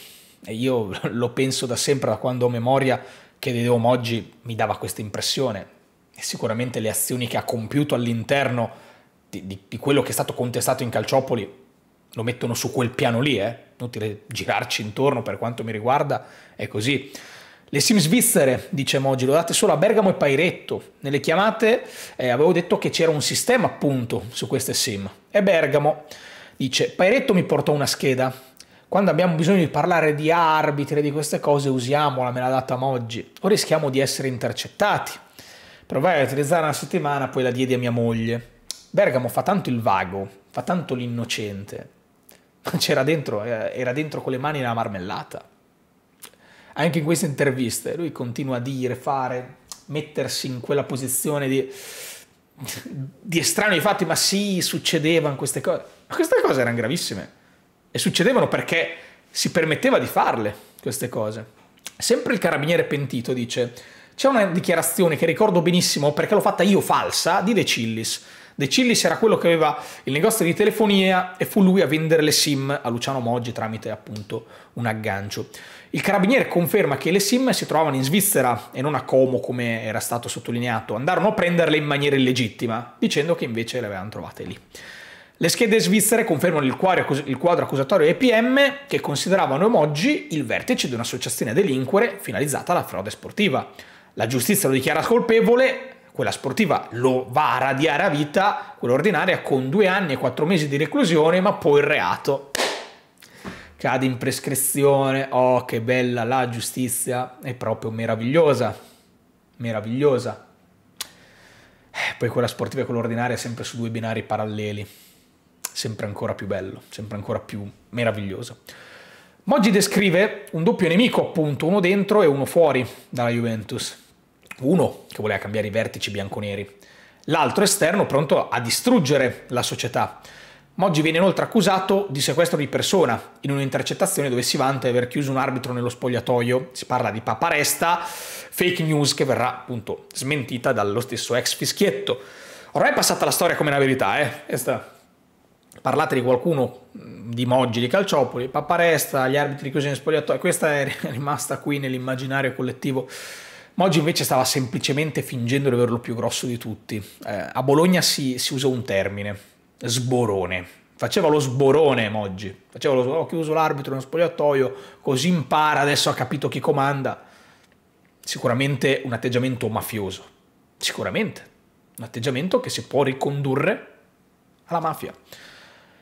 e io lo penso da sempre, da quando ho memoria, che Dedeo Moggi mi dava questa impressione. E sicuramente le azioni che ha compiuto all'interno di, di, di, quello che è stato contestato in Calciopoli lo mettono su quel piano lì, eh? inutile girarci intorno per quanto mi riguarda, è così. Le sim svizzere, dice Moggi, lo date solo a Bergamo e Pairetto. Nelle chiamate eh, avevo detto che c'era un sistema appunto su queste sim. E Bergamo dice, Pairetto mi portò una scheda. Quando abbiamo bisogno di parlare di arbitri e di queste cose usiamola, me l'ha data Moggi. O rischiamo di essere intercettati. Provai a utilizzare una settimana, poi la diedi a mia moglie. Bergamo fa tanto il vago, fa tanto l'innocente. Ma c'era dentro, eh, era dentro con le mani nella marmellata anche in queste interviste lui continua a dire, fare, mettersi in quella posizione di, di estranei fatti, ma sì, succedevano queste cose. Ma queste cose erano gravissime e succedevano perché si permetteva di farle queste cose. Sempre il carabiniere pentito dice: C'è una dichiarazione che ricordo benissimo perché l'ho fatta io falsa di De Cillis. De Cillis era quello che aveva il negozio di telefonia e fu lui a vendere le sim a Luciano Moggi tramite appunto un aggancio. Il carabiniere conferma che le sim si trovavano in Svizzera e non a Como come era stato sottolineato, andarono a prenderle in maniera illegittima, dicendo che invece le avevano trovate lì. Le schede svizzere confermano il quadro, il quadro accusatorio EPM che consideravano Emoji il vertice di un'associazione a delinquere finalizzata alla frode sportiva. La giustizia lo dichiara colpevole, quella sportiva lo va a radiare a vita, quella ordinaria con due anni e quattro mesi di reclusione, ma poi il reato cade in prescrizione, oh che bella la giustizia, è proprio meravigliosa, meravigliosa. Eh, poi quella sportiva e quella ordinaria è sempre su due binari paralleli, sempre ancora più bello, sempre ancora più meraviglioso. Moggi descrive un doppio nemico, appunto, uno dentro e uno fuori dalla Juventus. Uno che voleva cambiare i vertici bianconeri, l'altro esterno pronto a distruggere la società Moggi viene inoltre accusato di sequestro di persona in un'intercettazione dove si vanta di aver chiuso un arbitro nello spogliatoio. Si parla di paparesta, fake news che verrà appunto smentita dallo stesso ex fischietto. Ormai è passata la storia come una verità, eh? Questa... Parlate di qualcuno mm, di Moggi, di Calciopoli, paparesta, gli arbitri chiusi nello spogliatoio, questa è rimasta qui nell'immaginario collettivo. Moggi invece stava semplicemente fingendo di averlo più grosso di tutti. Eh, a Bologna si, si usa un termine, sborone. Faceva lo sborone oggi. Faceva lo sborone. ho chiuso l'arbitro nello spogliatoio, così impara, adesso ha capito chi comanda. Sicuramente un atteggiamento mafioso. Sicuramente. Un atteggiamento che si può ricondurre alla mafia.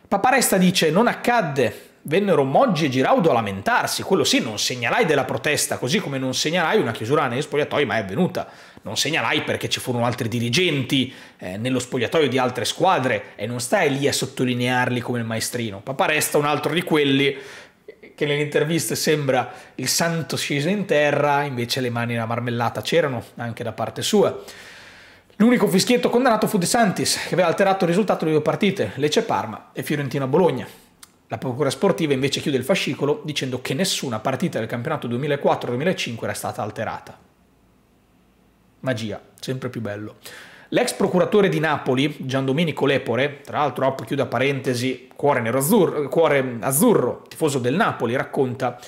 Paparesta dice: Non accadde. Vennero Moggi e Giraudo a lamentarsi. Quello sì, non segnalai della protesta, così come non segnalai una chiusura negli spogliatoi, ma è avvenuta non segnalai perché ci furono altri dirigenti eh, nello spogliatoio di altre squadre e non stai lì a sottolinearli come il maestrino. Papà resta un altro di quelli che nelle interviste sembra il santo sceso in terra, invece le mani nella marmellata c'erano anche da parte sua. L'unico fischietto condannato fu De Santis, che aveva alterato il risultato delle due partite, Lecce Parma e Fiorentina Bologna. La procura sportiva invece chiude il fascicolo dicendo che nessuna partita del campionato 2004-2005 era stata alterata magia, sempre più bello. L'ex procuratore di Napoli, Giandomenico Lepore, tra l'altro apro chiuda parentesi, cuore, azzurro, cuore azzurro, tifoso del Napoli, racconta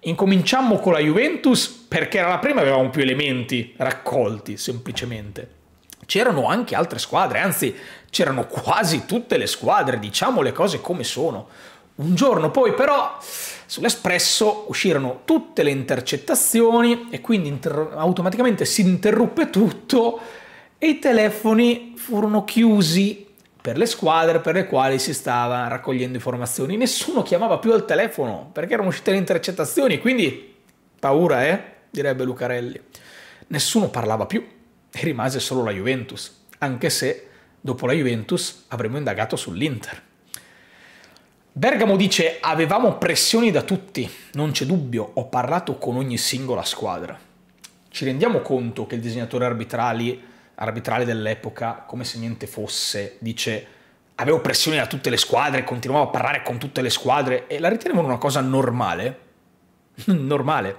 Incominciamo con la Juventus perché era la prima e avevamo più elementi raccolti, semplicemente. C'erano anche altre squadre, anzi c'erano quasi tutte le squadre, diciamo le cose come sono. Un giorno poi però sull'Espresso uscirono tutte le intercettazioni e quindi automaticamente si interruppe tutto e i telefoni furono chiusi per le squadre per le quali si stava raccogliendo informazioni. Nessuno chiamava più al telefono perché erano uscite le intercettazioni, quindi paura, eh? direbbe Lucarelli. Nessuno parlava più e rimase solo la Juventus, anche se dopo la Juventus avremmo indagato sull'Inter. Bergamo dice avevamo pressioni da tutti, non c'è dubbio, ho parlato con ogni singola squadra. Ci rendiamo conto che il disegnatore arbitrali, arbitrale dell'epoca, come se niente fosse, dice avevo pressioni da tutte le squadre, continuavo a parlare con tutte le squadre e la ritenevano una cosa normale? normale.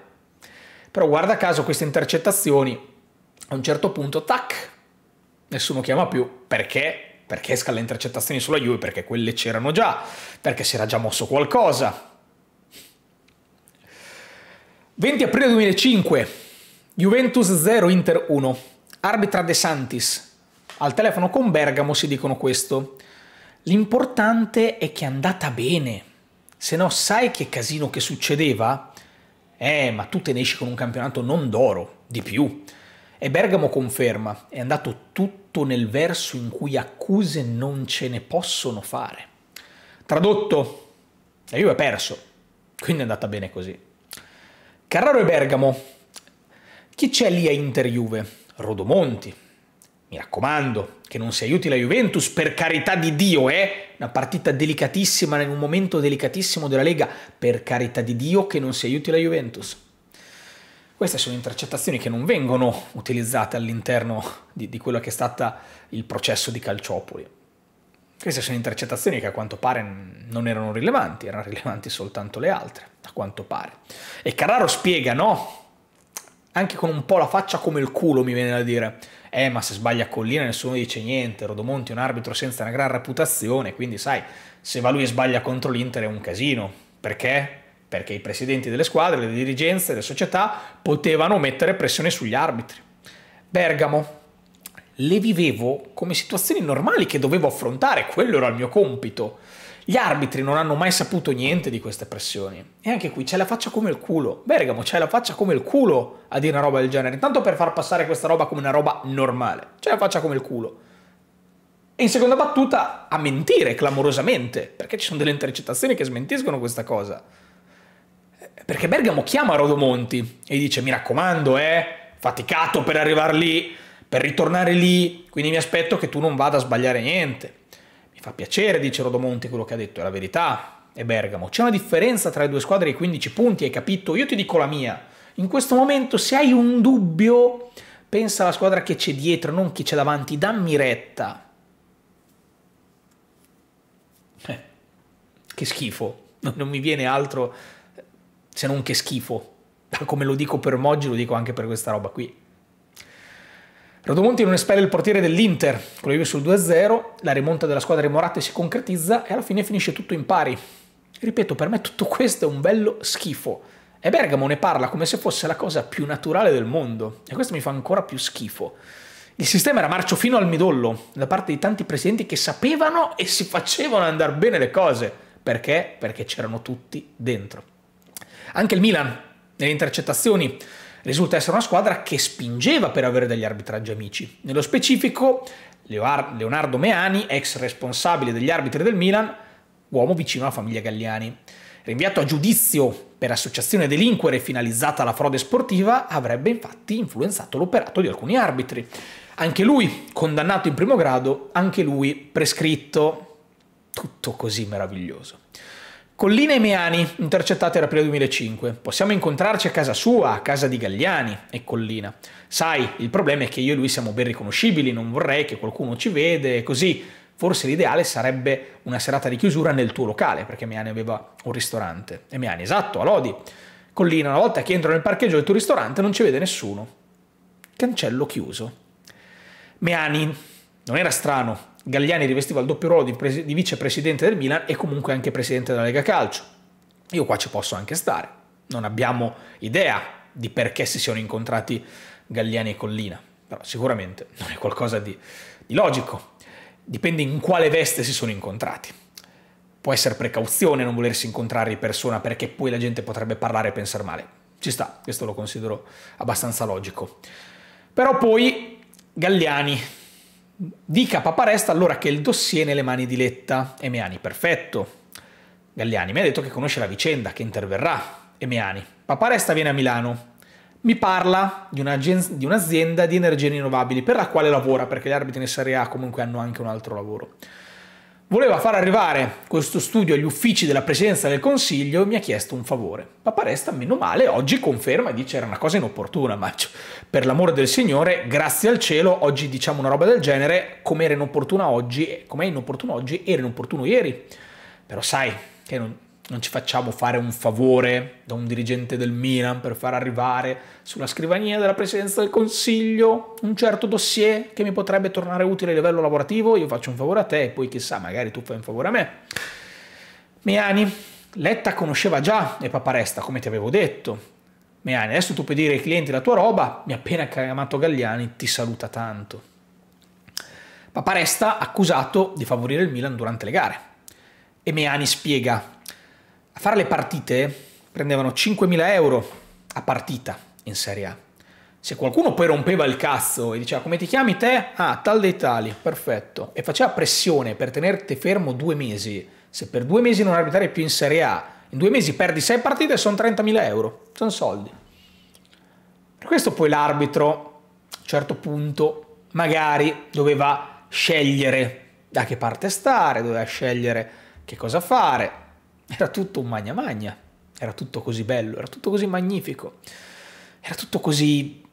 Però guarda caso queste intercettazioni, a un certo punto, tac, nessuno chiama più perché perché esca le intercettazioni sulla Juve, perché quelle c'erano già, perché si era già mosso qualcosa. 20 aprile 2005, Juventus 0, Inter 1. Arbitra De Santis. Al telefono con Bergamo si dicono questo. L'importante è che è andata bene. Se no, sai che casino che succedeva? Eh, ma tu te ne esci con un campionato non d'oro, di più. E Bergamo conferma, è andato tutto tutto nel verso in cui accuse non ce ne possono fare. Tradotto, la Juve ha perso, quindi è andata bene così. Carraro e Bergamo, chi c'è lì a Inter-Juve? Rodomonti. Mi raccomando, che non si aiuti la Juventus, per carità di Dio, eh? Una partita delicatissima in un momento delicatissimo della Lega, per carità di Dio che non si aiuti la Juventus. Queste sono intercettazioni che non vengono utilizzate all'interno di, di quello che è stato il processo di Calciopoli. Queste sono intercettazioni che a quanto pare non erano rilevanti, erano rilevanti soltanto le altre, a quanto pare. E Carraro spiega, no? Anche con un po' la faccia come il culo mi viene da dire, eh ma se sbaglia Collina nessuno dice niente, Rodomonti è un arbitro senza una gran reputazione, quindi sai, se va lui e sbaglia contro l'Inter è un casino. Perché? perché i presidenti delle squadre, le dirigenze, le società potevano mettere pressione sugli arbitri. Bergamo. Le vivevo come situazioni normali che dovevo affrontare, quello era il mio compito. Gli arbitri non hanno mai saputo niente di queste pressioni. E anche qui c'è la faccia come il culo. Bergamo c'è la faccia come il culo a dire una roba del genere, tanto per far passare questa roba come una roba normale. C'è la faccia come il culo. E in seconda battuta a mentire clamorosamente, perché ci sono delle intercettazioni che smentiscono questa cosa. Perché Bergamo chiama Rodomonti e gli dice mi raccomando, eh, faticato per arrivare lì, per ritornare lì, quindi mi aspetto che tu non vada a sbagliare niente. Mi fa piacere, dice Rodomonti, quello che ha detto è la verità. E Bergamo, c'è una differenza tra le due squadre di 15 punti, hai capito? Io ti dico la mia. In questo momento, se hai un dubbio, pensa alla squadra che c'è dietro, non chi c'è davanti, dammi retta. Eh, che schifo, non mi viene altro se non che schifo. Come lo dico per Moggi, lo dico anche per questa roba qui. Rodomonti non espelle il portiere dell'Inter, con la Juve sul 2-0, la rimonta della squadra di Morate si concretizza e alla fine finisce tutto in pari. Ripeto, per me tutto questo è un bello schifo. E Bergamo ne parla come se fosse la cosa più naturale del mondo, e questo mi fa ancora più schifo. Il sistema era marcio fino al midollo, da parte di tanti presidenti che sapevano e si facevano andare bene le cose. Perché? Perché c'erano tutti dentro. Anche il Milan, nelle intercettazioni, risulta essere una squadra che spingeva per avere degli arbitraggi amici. Nello specifico, Leonardo Meani, ex responsabile degli arbitri del Milan, uomo vicino alla famiglia Galliani. Rinviato a giudizio per associazione delinquere finalizzata alla frode sportiva, avrebbe infatti influenzato l'operato di alcuni arbitri. Anche lui condannato in primo grado, anche lui prescritto. Tutto così meraviglioso. Collina e Meani, intercettate ad aprile 2005. Possiamo incontrarci a casa sua, a casa di Gagliani e Collina. Sai, il problema è che io e lui siamo ben riconoscibili, non vorrei che qualcuno ci vede, così. Forse l'ideale sarebbe una serata di chiusura nel tuo locale, perché Meani aveva un ristorante. E Meani, esatto, a Lodi. Collina, una volta che entro nel parcheggio del tuo ristorante non ci vede nessuno. Cancello chiuso. Meani, non era strano, Gagliani rivestiva il doppio ruolo di, pres- di vicepresidente del Milan e comunque anche presidente della Lega Calcio. Io qua ci posso anche stare, non abbiamo idea di perché si siano incontrati Gagliani e Collina, però sicuramente non è qualcosa di, di logico, dipende in quale veste si sono incontrati. Può essere precauzione non volersi incontrare di persona perché poi la gente potrebbe parlare e pensare male. Ci sta, questo lo considero abbastanza logico. Però poi Galliani Dica a Paparesta allora che il dossier è nelle mani di Letta. Emeani, perfetto. Galliani mi ha detto che conosce la vicenda, che interverrà. Emeani, Paparesta viene a Milano. Mi parla di, un'azienda di energie rinnovabili per la quale lavora, perché gli arbitri in Serie A comunque hanno anche un altro lavoro. Voleva far arrivare questo studio agli uffici della Presidenza del Consiglio e mi ha chiesto un favore. Papa Resta, meno male, oggi conferma e dice era una cosa inopportuna, ma cioè, per l'amore del Signore, grazie al cielo, oggi diciamo una roba del genere, come era inopportuna oggi, com'è inopportuno oggi, era inopportuno ieri. Però sai che non, non ci facciamo fare un favore da un dirigente del Milan per far arrivare sulla scrivania della Presidenza del Consiglio un certo dossier che mi potrebbe tornare utile a livello lavorativo, io faccio un favore a te e poi chissà, magari tu fai un favore a me. Meani, Letta conosceva già e Paparesta, come ti avevo detto. Meani, adesso tu puoi dire ai clienti la tua roba, mi ha appena chiamato Galliani, ti saluta tanto. Paparesta accusato di favorire il Milan durante le gare. E Meani spiega a fare le partite prendevano 5.000 euro a partita in Serie A. Se qualcuno poi rompeva il cazzo e diceva come ti chiami te? Ah, tal dei tali, perfetto. E faceva pressione per tenerti fermo due mesi. Se per due mesi non arbitrai più in Serie A, in due mesi perdi sei partite e sono 30.000 euro. Sono soldi. Per questo poi l'arbitro, a un certo punto, magari doveva scegliere da che parte stare, doveva scegliere che cosa fare. Era tutto un magna magna, era tutto così bello, era tutto così magnifico, era tutto così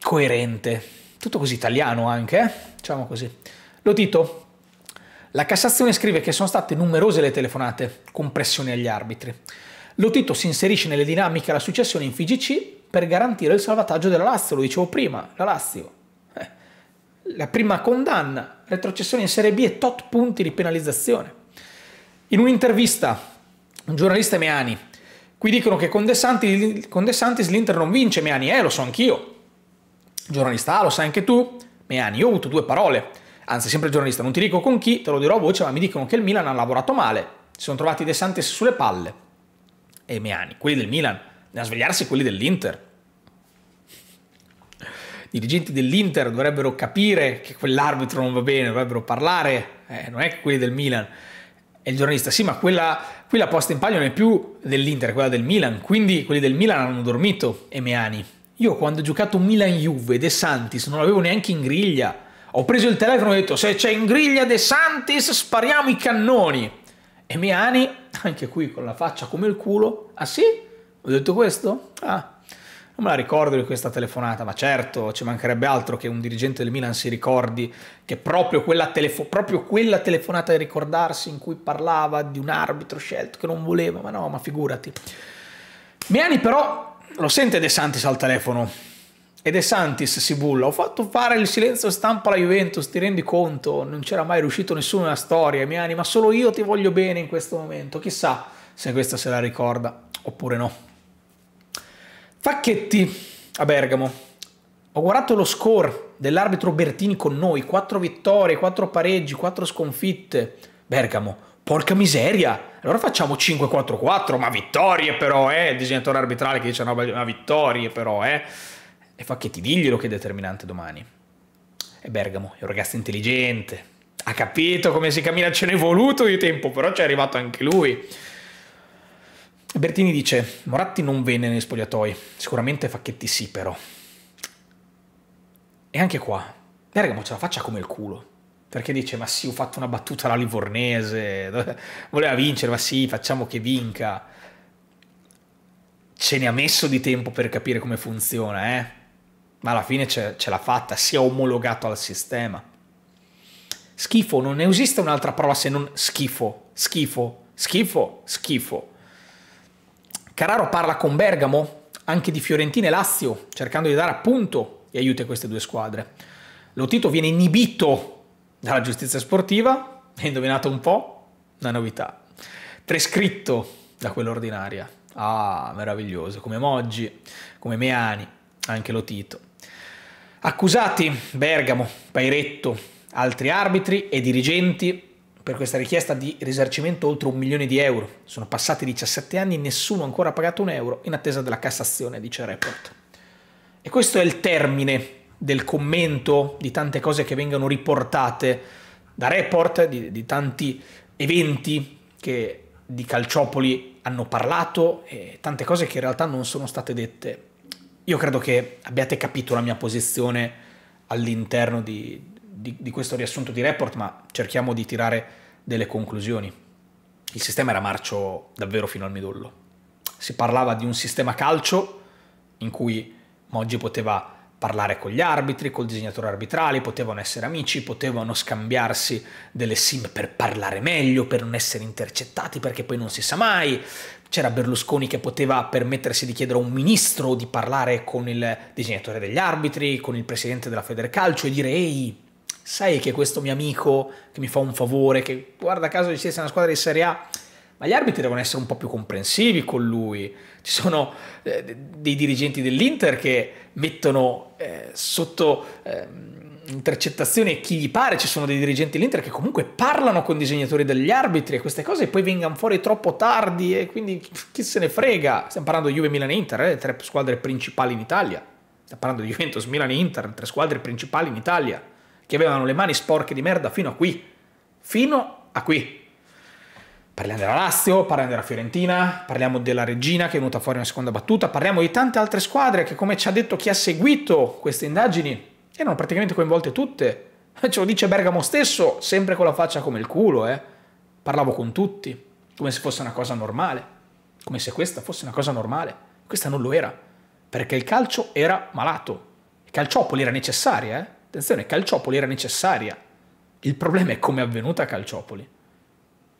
coerente, tutto così italiano anche, eh? diciamo così. Lo Tito, la Cassazione scrive che sono state numerose le telefonate con pressione agli arbitri. Lo Tito si inserisce nelle dinamiche alla successione in FIGC per garantire il salvataggio della Lazio, lo dicevo prima, la Lazio. Eh. La prima condanna, retrocessione in Serie B e tot punti di penalizzazione. In un'intervista, un giornalista Meani, qui dicono che con De, Santi, con De Santis l'Inter non vince, Meani, eh, lo so anch'io. Giornalista, ah, lo sai anche tu? Meani, io ho avuto due parole, anzi sempre giornalista, non ti dico con chi, te lo dirò a voce, ma mi dicono che il Milan ha lavorato male, si sono trovati De Santis sulle palle. E Meani, quelli del Milan, ne a svegliarsi quelli dell'Inter. I dirigenti dell'Inter dovrebbero capire che quell'arbitro non va bene, dovrebbero parlare, eh, non è che quelli del Milan. E il giornalista, sì, ma quella, quella posta in palio non è più dell'Inter, è quella del Milan, quindi quelli del Milan hanno dormito, Emeani. Io quando ho giocato Milan-Juve, De Santis, non l'avevo neanche in griglia. Ho preso il telefono e ho detto, se c'è in griglia De Santis, spariamo i cannoni. Emeani, anche qui con la faccia come il culo, ah sì? Ho detto questo? Ah, non me la ricordo di questa telefonata, ma certo ci mancherebbe altro che un dirigente del Milan si ricordi che proprio quella, telefo proprio quella telefonata di ricordarsi in cui parlava di un arbitro scelto che non voleva, ma no, ma figurati. Miani però lo sente De Santis al telefono e De Santis si bulla, ho fatto fare il silenzio stampa alla Juventus, ti rendi conto? Non c'era mai riuscito nessuno nella storia, Miani, ma solo io ti voglio bene in questo momento, chissà se questa se la ricorda oppure no. Facchetti a Bergamo. Ho guardato lo score dell'arbitro Bertini con noi, 4 vittorie, 4 pareggi, 4 sconfitte. Bergamo, porca miseria! Allora facciamo 5-4-4, ma vittorie però, eh! Il disegnatore arbitrale che dice no, ma vittorie però, eh! E Facchetti, diglielo che è determinante domani. E Bergamo è un ragazzo intelligente, ha capito come si cammina, ce n'è voluto di tempo, però ci è arrivato anche lui. Bertini dice, Moratti non venne negli spogliatoi, sicuramente Facchetti sì però. E anche qua, Bergamo ce la faccia come il culo. Perché dice, ma sì, ho fatto una battuta alla Livornese, voleva vincere, ma sì, facciamo che vinca. Ce ne ha messo di tempo per capire come funziona, eh? Ma alla fine ce, ce l'ha fatta, si è omologato al sistema. Schifo, non esiste un'altra parola se non schifo, schifo, schifo, schifo. Carraro parla con Bergamo, anche di Fiorentina e Lazio, cercando di dare appunto gli aiuti a queste due squadre. Lotito viene inibito dalla giustizia sportiva, e indovinato un po', una novità. Prescritto da quell'ordinaria. Ah, meraviglioso, come Moggi, come Meani, anche Lotito. Accusati Bergamo, Pairetto, altri arbitri e dirigenti per questa richiesta di risarcimento oltre un milione di euro. Sono passati 17 anni e nessuno ancora ha pagato un euro in attesa della Cassazione, dice il report. E questo è il termine del commento di tante cose che vengono riportate da report, di, di tanti eventi che di Calciopoli hanno parlato e tante cose che in realtà non sono state dette. Io credo che abbiate capito la mia posizione all'interno di, di, di questo riassunto di report, ma cerchiamo di tirare delle conclusioni. Il sistema era marcio davvero fino al midollo. Si parlava di un sistema calcio in cui Moggi poteva parlare con gli arbitri, col disegnatore arbitrale, potevano essere amici, potevano scambiarsi delle sim per parlare meglio, per non essere intercettati, perché poi non si sa mai. C'era Berlusconi che poteva permettersi di chiedere a un ministro di parlare con il disegnatore degli arbitri, con il presidente della Federcalcio e dire ehi, sai che questo mio amico che mi fa un favore, che guarda caso ci sia una squadra di Serie A, ma gli arbitri devono essere un po' più comprensivi con lui. Ci sono eh, dei dirigenti dell'Inter che mettono eh, sotto... Eh, intercettazioni chi gli pare, ci sono dei dirigenti dell'Inter che comunque parlano con i disegnatori degli arbitri e queste cose poi vengano fuori troppo tardi e quindi chi se ne frega. Stiamo parlando di Juve, Milan e Inter, eh, le tre squadre principali in Italia. Stiamo parlando di Juventus, Milan e Inter, tre squadre principali in Italia che avevano le mani sporche di merda fino a qui. Fino a qui. Parliamo della Lazio, parliamo della Fiorentina, parliamo della Regina che è venuta fuori una seconda battuta, parliamo di tante altre squadre che, come ci ha detto chi ha seguito queste indagini, erano praticamente coinvolte tutte. Ce lo dice Bergamo stesso, sempre con la faccia come il culo, eh. Parlavo con tutti, come se fosse una cosa normale, come se questa fosse una cosa normale. Questa non lo era, perché il calcio era malato. Il calciopoli era necessaria, eh Attenzione, Calciopoli era necessaria. Il problema è come è avvenuta a Calciopoli.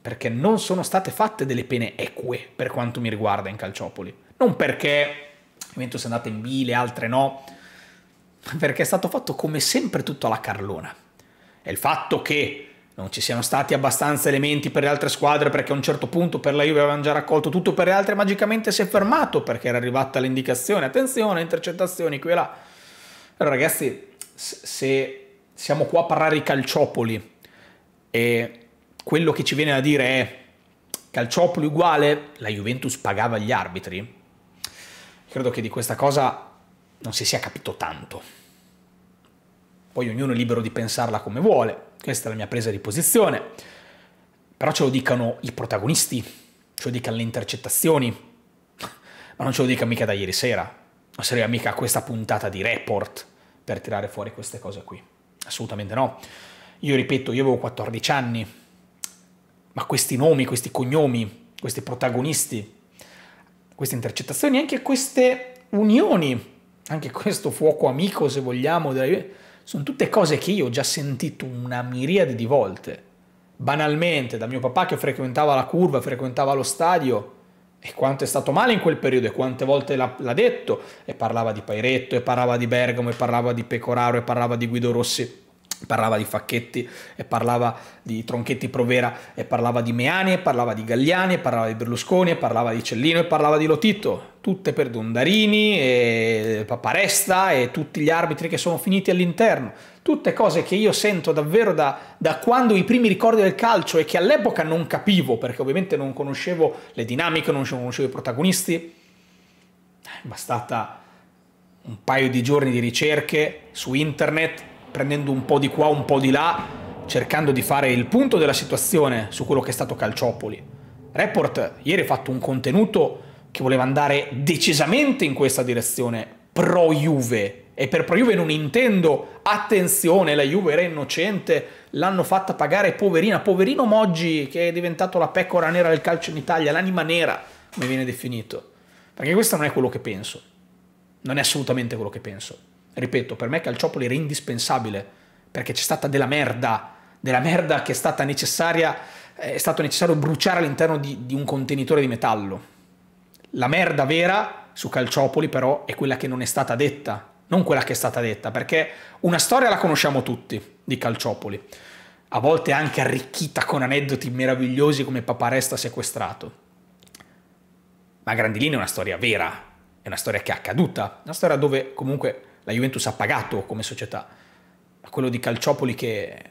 Perché non sono state fatte delle pene eque per quanto mi riguarda in Calciopoli. Non perché Juventus è andata in B, le altre no, perché è stato fatto come sempre tutto alla carlona. E il fatto che non ci siano stati abbastanza elementi per le altre squadre perché a un certo punto per la Juve avevano già raccolto tutto, per le altre magicamente si è fermato perché era arrivata l'indicazione, attenzione, intercettazioni qui e là. Allora ragazzi, se siamo qua a parlare di calciopoli e quello che ci viene da dire è calciopoli uguale, la Juventus pagava gli arbitri, credo che di questa cosa non si sia capito tanto. Poi ognuno è libero di pensarla come vuole, questa è la mia presa di posizione, però ce lo dicano i protagonisti, ce lo dicano le intercettazioni, ma non ce lo dica mica da ieri sera, non sarebbe mica questa puntata di report per tirare fuori queste cose qui. Assolutamente no. Io ripeto, io avevo 14 anni, ma questi nomi, questi cognomi, questi protagonisti, queste intercettazioni, anche queste unioni, anche questo fuoco amico, se vogliamo, sono tutte cose che io ho già sentito una miriade di volte. Banalmente, da mio papà che frequentava la curva, frequentava lo stadio, e quanto è stato male in quel periodo e quante volte l'ha, l'ha, detto e parlava di Pairetto e parlava di Bergamo e parlava di Pecoraro e parlava di Guido Rossi parlava di Facchetti e parlava di Tronchetti Provera e parlava di Meani e parlava di Gagliani e parlava di Berlusconi e parlava di Cellino e parlava di Lotito, tutte per Dondarini e Paparesta e tutti gli arbitri che sono finiti all'interno, tutte cose che io sento davvero da, da quando i primi ricordi del calcio e che all'epoca non capivo perché ovviamente non conoscevo le dinamiche, non conoscevo i protagonisti, è bastata un paio di giorni di ricerche su internet prendendo un po' di qua, un po' di là, cercando di fare il punto della situazione su quello che è stato Calciopoli. Report ieri ha fatto un contenuto che voleva andare decisamente in questa direzione, pro Juve. E per pro Juve non intendo, attenzione, la Juve era innocente, l'hanno fatta pagare poverina, poverino Moggi che è diventato la pecora nera del calcio in Italia, l'anima nera, come viene definito. Perché questo non è quello che penso. Non è assolutamente quello che penso ripeto, per me Calciopoli era indispensabile perché c'è stata della merda, della merda che è stata necessaria, eh, è stato necessario bruciare all'interno di, di un contenitore di metallo. La merda vera su Calciopoli però è quella che non è stata detta, non quella che è stata detta, perché una storia la conosciamo tutti di Calciopoli, a volte anche arricchita con aneddoti meravigliosi come Paparesta sequestrato. Ma a grandi linee è una storia vera, è una storia che è accaduta, una storia dove comunque la Juventus ha pagato come società, ma quello di Calciopoli che,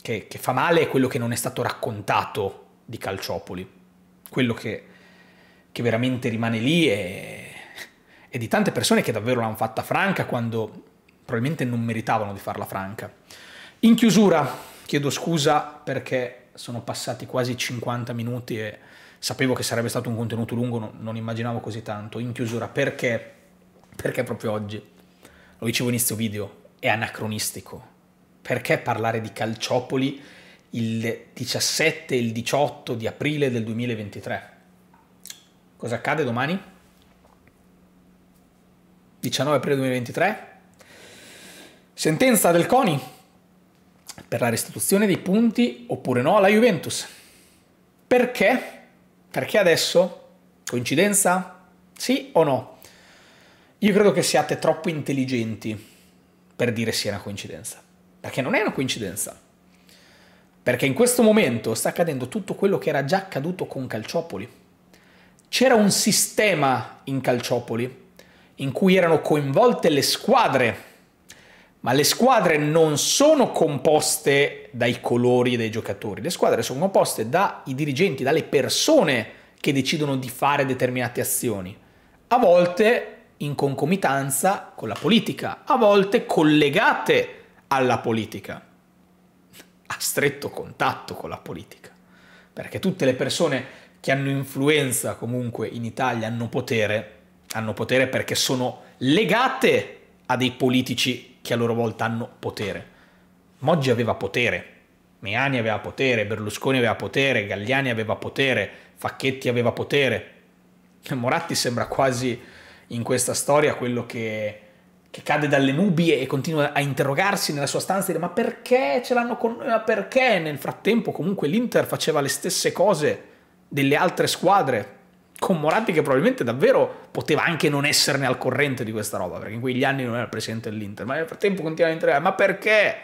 che, che fa male è quello che non è stato raccontato di Calciopoli, quello che, che veramente rimane lì è, e di tante persone che davvero l'hanno fatta franca quando probabilmente non meritavano di farla franca. In chiusura chiedo scusa perché sono passati quasi 50 minuti e sapevo che sarebbe stato un contenuto lungo, non immaginavo così tanto. In chiusura perché? Perché proprio oggi lo dicevo inizio video, è anacronistico. Perché parlare di calciopoli il 17 e il 18 di aprile del 2023? Cosa accade domani? 19 aprile 2023? Sentenza del CONI per la restituzione dei punti oppure no alla Juventus. Perché? Perché adesso? Coincidenza? Sì o no? Io credo che siate troppo intelligenti per dire sia una coincidenza, perché non è una coincidenza. Perché in questo momento sta accadendo tutto quello che era già accaduto con Calciopoli. C'era un sistema in Calciopoli in cui erano coinvolte le squadre, ma le squadre non sono composte dai colori dei giocatori, le squadre sono composte dai dirigenti, dalle persone che decidono di fare determinate azioni. A volte in concomitanza con la politica, a volte collegate alla politica, a stretto contatto con la politica, perché tutte le persone che hanno influenza comunque in Italia hanno potere, hanno potere perché sono legate a dei politici che a loro volta hanno potere. Moggi aveva potere, Meani aveva potere, Berlusconi aveva potere, Galliani aveva potere, Facchetti aveva potere. Moratti sembra quasi in questa storia quello che, che cade dalle nubi e continua a interrogarsi nella sua stanza e dire ma perché ce l'hanno con noi? Ma perché nel frattempo comunque l'Inter faceva le stesse cose delle altre squadre con Moratti che probabilmente davvero poteva anche non esserne al corrente di questa roba perché in quegli anni non era il presidente dell'Inter ma nel frattempo continua a interrogare ma perché?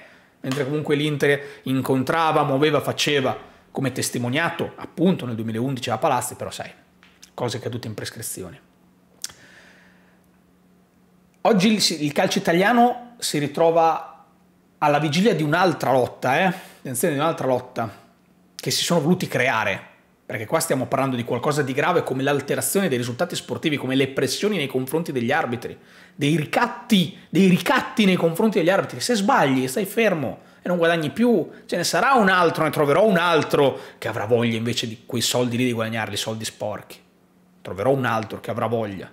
Mentre comunque l'Inter incontrava, muoveva, faceva come testimoniato appunto nel 2011 a Palazzi però sai, cose cadute in prescrizione Oggi il calcio italiano si ritrova alla vigilia di un'altra lotta, eh? Attenzione, di un'altra lotta che si sono voluti creare, perché qua stiamo parlando di qualcosa di grave come l'alterazione dei risultati sportivi, come le pressioni nei confronti degli arbitri, dei ricatti, dei ricatti nei confronti degli arbitri. Se sbagli, stai fermo e non guadagni più, ce ne sarà un altro, ne troverò un altro che avrà voglia invece di quei soldi lì di guadagnarli, soldi sporchi. Troverò un altro che avrà voglia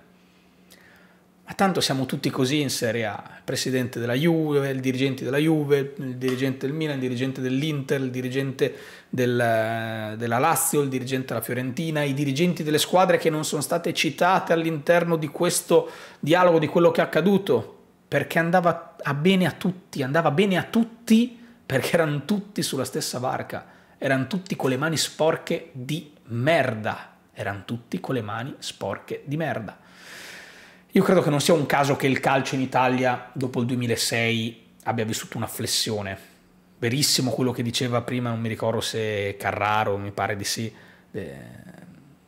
ma tanto siamo tutti così in Serie A, il presidente della Juve, il dirigente della Juve, il dirigente del Milan, il dirigente dell'Inter, il dirigente del, della Lazio, il dirigente della Fiorentina, i dirigenti delle squadre che non sono state citate all'interno di questo dialogo, di quello che è accaduto, perché andava a bene a tutti, andava bene a tutti perché erano tutti sulla stessa barca, erano tutti con le mani sporche di merda, erano tutti con le mani sporche di merda. Io credo che non sia un caso che il calcio in Italia dopo il 2006 abbia vissuto una flessione. Verissimo quello che diceva prima, non mi ricordo se Carraro, mi pare di sì, de,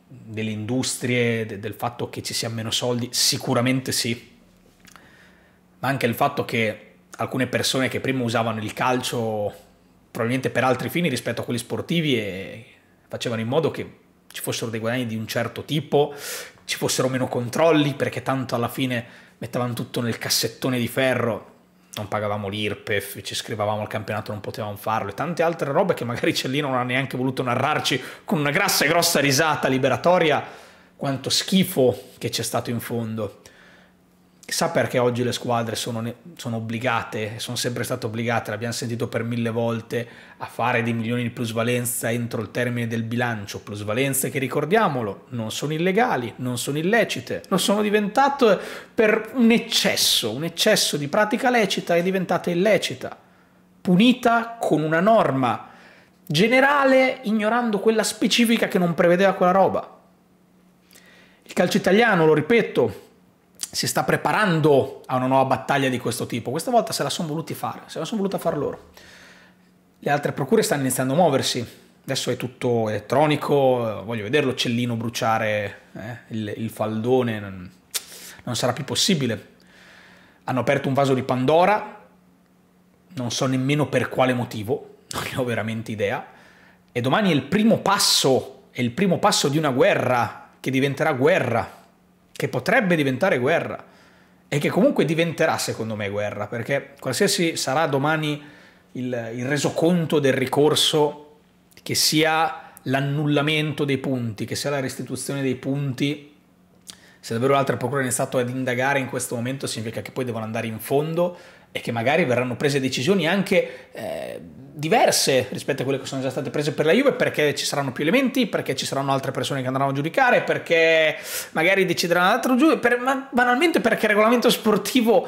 delle industrie, de, del fatto che ci siano meno soldi, sicuramente sì, ma anche il fatto che alcune persone che prima usavano il calcio probabilmente per altri fini rispetto a quelli sportivi e facevano in modo che ci fossero dei guadagni di un certo tipo ci fossero meno controlli perché tanto alla fine mettevano tutto nel cassettone di ferro, non pagavamo l'IRPEF, ci scrivavamo al campionato, non potevamo farlo e tante altre robe che magari Cellino non ha neanche voluto narrarci con una grassa e grossa risata liberatoria, quanto schifo che c'è stato in fondo sa perché oggi le squadre sono, sono obbligate, sono sempre state obbligate, l'abbiamo sentito per mille volte, a fare dei milioni di plusvalenza entro il termine del bilancio. Plusvalenze che, ricordiamolo, non sono illegali, non sono illecite, non sono diventate per un eccesso, un eccesso di pratica lecita è diventata illecita, punita con una norma generale ignorando quella specifica che non prevedeva quella roba. Il calcio italiano, lo ripeto, si sta preparando a una nuova battaglia di questo tipo. Questa volta se la sono voluti fare, se la sono voluta far loro. Le altre procure stanno iniziando a muoversi, adesso è tutto elettronico, eh, voglio vedere l'occellino bruciare eh, il, il, faldone, non, non sarà più possibile. Hanno aperto un vaso di Pandora, non so nemmeno per quale motivo, non ne ho veramente idea, e domani è il primo passo, è il primo passo di una guerra che diventerà guerra che potrebbe diventare guerra e che comunque diventerà secondo me guerra, perché qualsiasi sarà domani il, il resoconto del ricorso, che sia l'annullamento dei punti, che sia la restituzione dei punti, se davvero l'altra procura è iniziato ad indagare in questo momento significa che poi devono andare in fondo e che magari verranno prese decisioni anche eh, diverse rispetto a quelle che sono già state prese per la Juve perché ci saranno più elementi, perché ci saranno altre persone che andranno a giudicare, perché magari decideranno altro giudice, per, ma banalmente perché il regolamento sportivo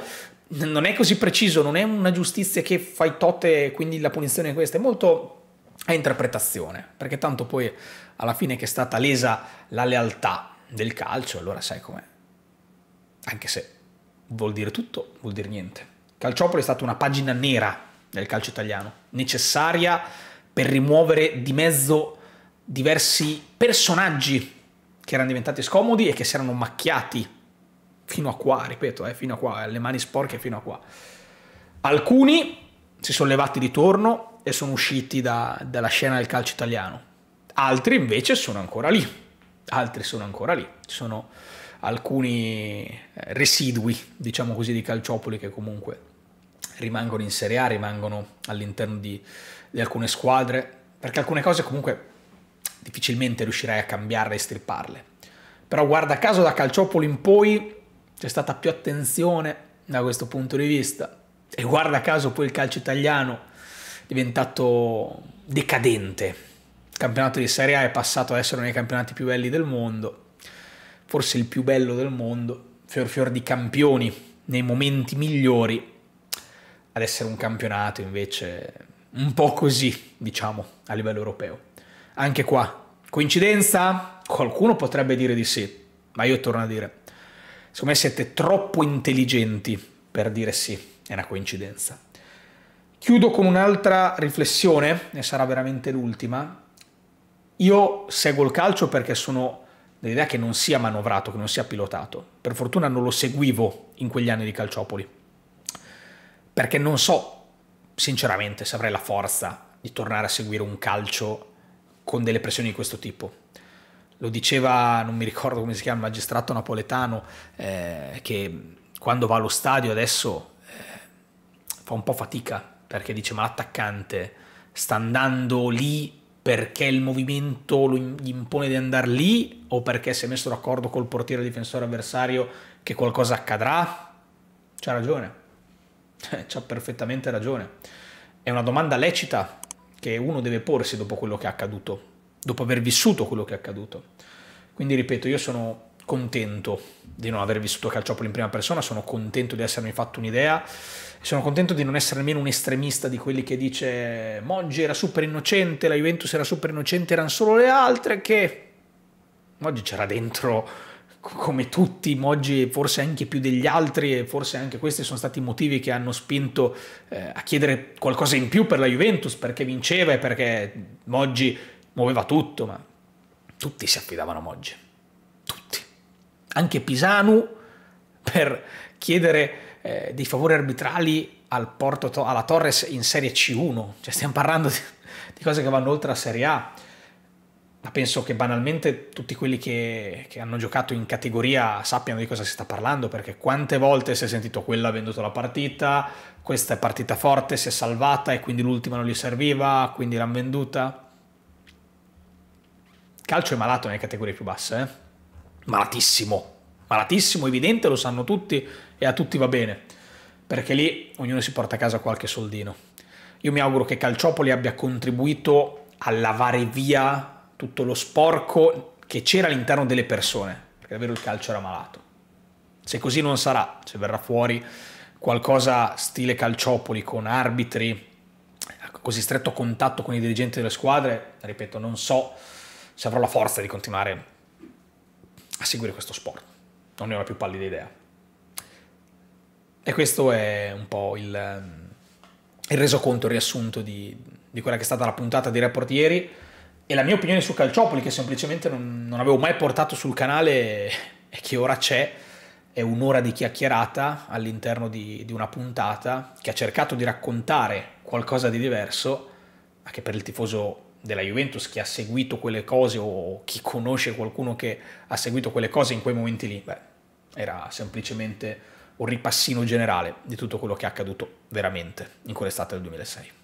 non è così preciso, non è una giustizia che fai totte, quindi la punizione è questa, è molto a interpretazione, perché tanto poi alla fine che è stata lesa la lealtà del calcio, allora sai com'è. Anche se vuol dire tutto, vuol dire niente. Calciopoli è stata una pagina nera del calcio italiano, necessaria per rimuovere di mezzo diversi personaggi che erano diventati scomodi e che si erano macchiati fino a qua, ripeto, eh, fino a qua, le mani sporche fino a qua. Alcuni si sono levati di torno e sono usciti da, dalla scena del calcio italiano, altri invece sono ancora lì, altri sono ancora lì, ci sono alcuni eh, residui, diciamo così, di calciopoli che comunque rimangono in Serie A, rimangono all'interno di, di alcune squadre, perché alcune cose comunque difficilmente riuscirai a cambiarle e stripparle. Però guarda caso da Calciopoli in poi c'è stata più attenzione da questo punto di vista e guarda caso poi il calcio italiano è diventato decadente. Il campionato di Serie A è passato ad essere uno dei campionati più belli del mondo, forse il più bello del mondo, fior fior di campioni nei momenti migliori ad essere un campionato invece un po' così, diciamo, a livello europeo. Anche qua, coincidenza? Qualcuno potrebbe dire di sì, ma io torno a dire, secondo me siete troppo intelligenti per dire sì, è una coincidenza. Chiudo con un'altra riflessione, e sarà veramente l'ultima. Io seguo il calcio perché sono dell'idea che non sia manovrato, che non sia pilotato. Per fortuna non lo seguivo in quegli anni di calciopoli perché non so sinceramente se avrei la forza di tornare a seguire un calcio con delle pressioni di questo tipo. Lo diceva, non mi ricordo come si chiama, il magistrato napoletano, eh, che quando va allo stadio adesso eh, fa un po' fatica perché dice ma l'attaccante sta andando lì perché il movimento gli impone di andare lì o perché si è messo d'accordo col portiere difensore avversario che qualcosa accadrà? C'ha ragione eh, c'ha perfettamente ragione. È una domanda lecita che uno deve porsi dopo quello che è accaduto, dopo aver vissuto quello che è accaduto. Quindi ripeto, io sono contento di non aver vissuto Calciopoli in prima persona, sono contento di essermi fatto un'idea sono contento di non essere nemmeno un estremista di quelli che dice Moggi era super innocente, la Juventus era super innocente, erano solo le altre che Moggi c'era dentro come tutti, oggi forse anche più degli altri, e forse anche questi sono stati i motivi che hanno spinto eh, a chiedere qualcosa in più per la Juventus, perché vinceva e perché Moggi muoveva tutto, ma tutti si affidavano a Moggi, tutti. Anche Pisanu per chiedere eh, dei favori arbitrali al Porto, alla Torres in Serie C1, cioè stiamo parlando di, di cose che vanno oltre la Serie A ma penso che banalmente tutti quelli che, che, hanno giocato in categoria sappiano di cosa si sta parlando, perché quante volte si è sentito quella ha venduto la partita, questa è partita forte, si è salvata e quindi l'ultima non gli serviva, quindi l'hanno venduta. Calcio è malato nelle categorie più basse, eh? malatissimo, malatissimo, evidente, lo sanno tutti e a tutti va bene, perché lì ognuno si porta a casa qualche soldino. Io mi auguro che Calciopoli abbia contribuito a lavare via tutto lo sporco che c'era all'interno delle persone, perché davvero il calcio era malato. Se così non sarà, se verrà fuori qualcosa stile calciopoli con arbitri, ecco, così stretto contatto con i dirigenti delle squadre, ripeto, non so se avrò la forza di continuare a seguire questo sport. Non ne ho la più pallida idea. E questo è un po' il, il resoconto, il riassunto di, di quella che è stata la puntata di Report ieri e la mia opinione su Calciopoli, che semplicemente non, non avevo mai portato sul canale è che ora c'è, è un'ora di chiacchierata all'interno di, di, una puntata che ha cercato di raccontare qualcosa di diverso, ma che per il tifoso della Juventus che ha seguito quelle cose o chi conosce qualcuno che ha seguito quelle cose in quei momenti lì, beh, era semplicemente un ripassino generale di tutto quello che è accaduto veramente in quell'estate del 2006.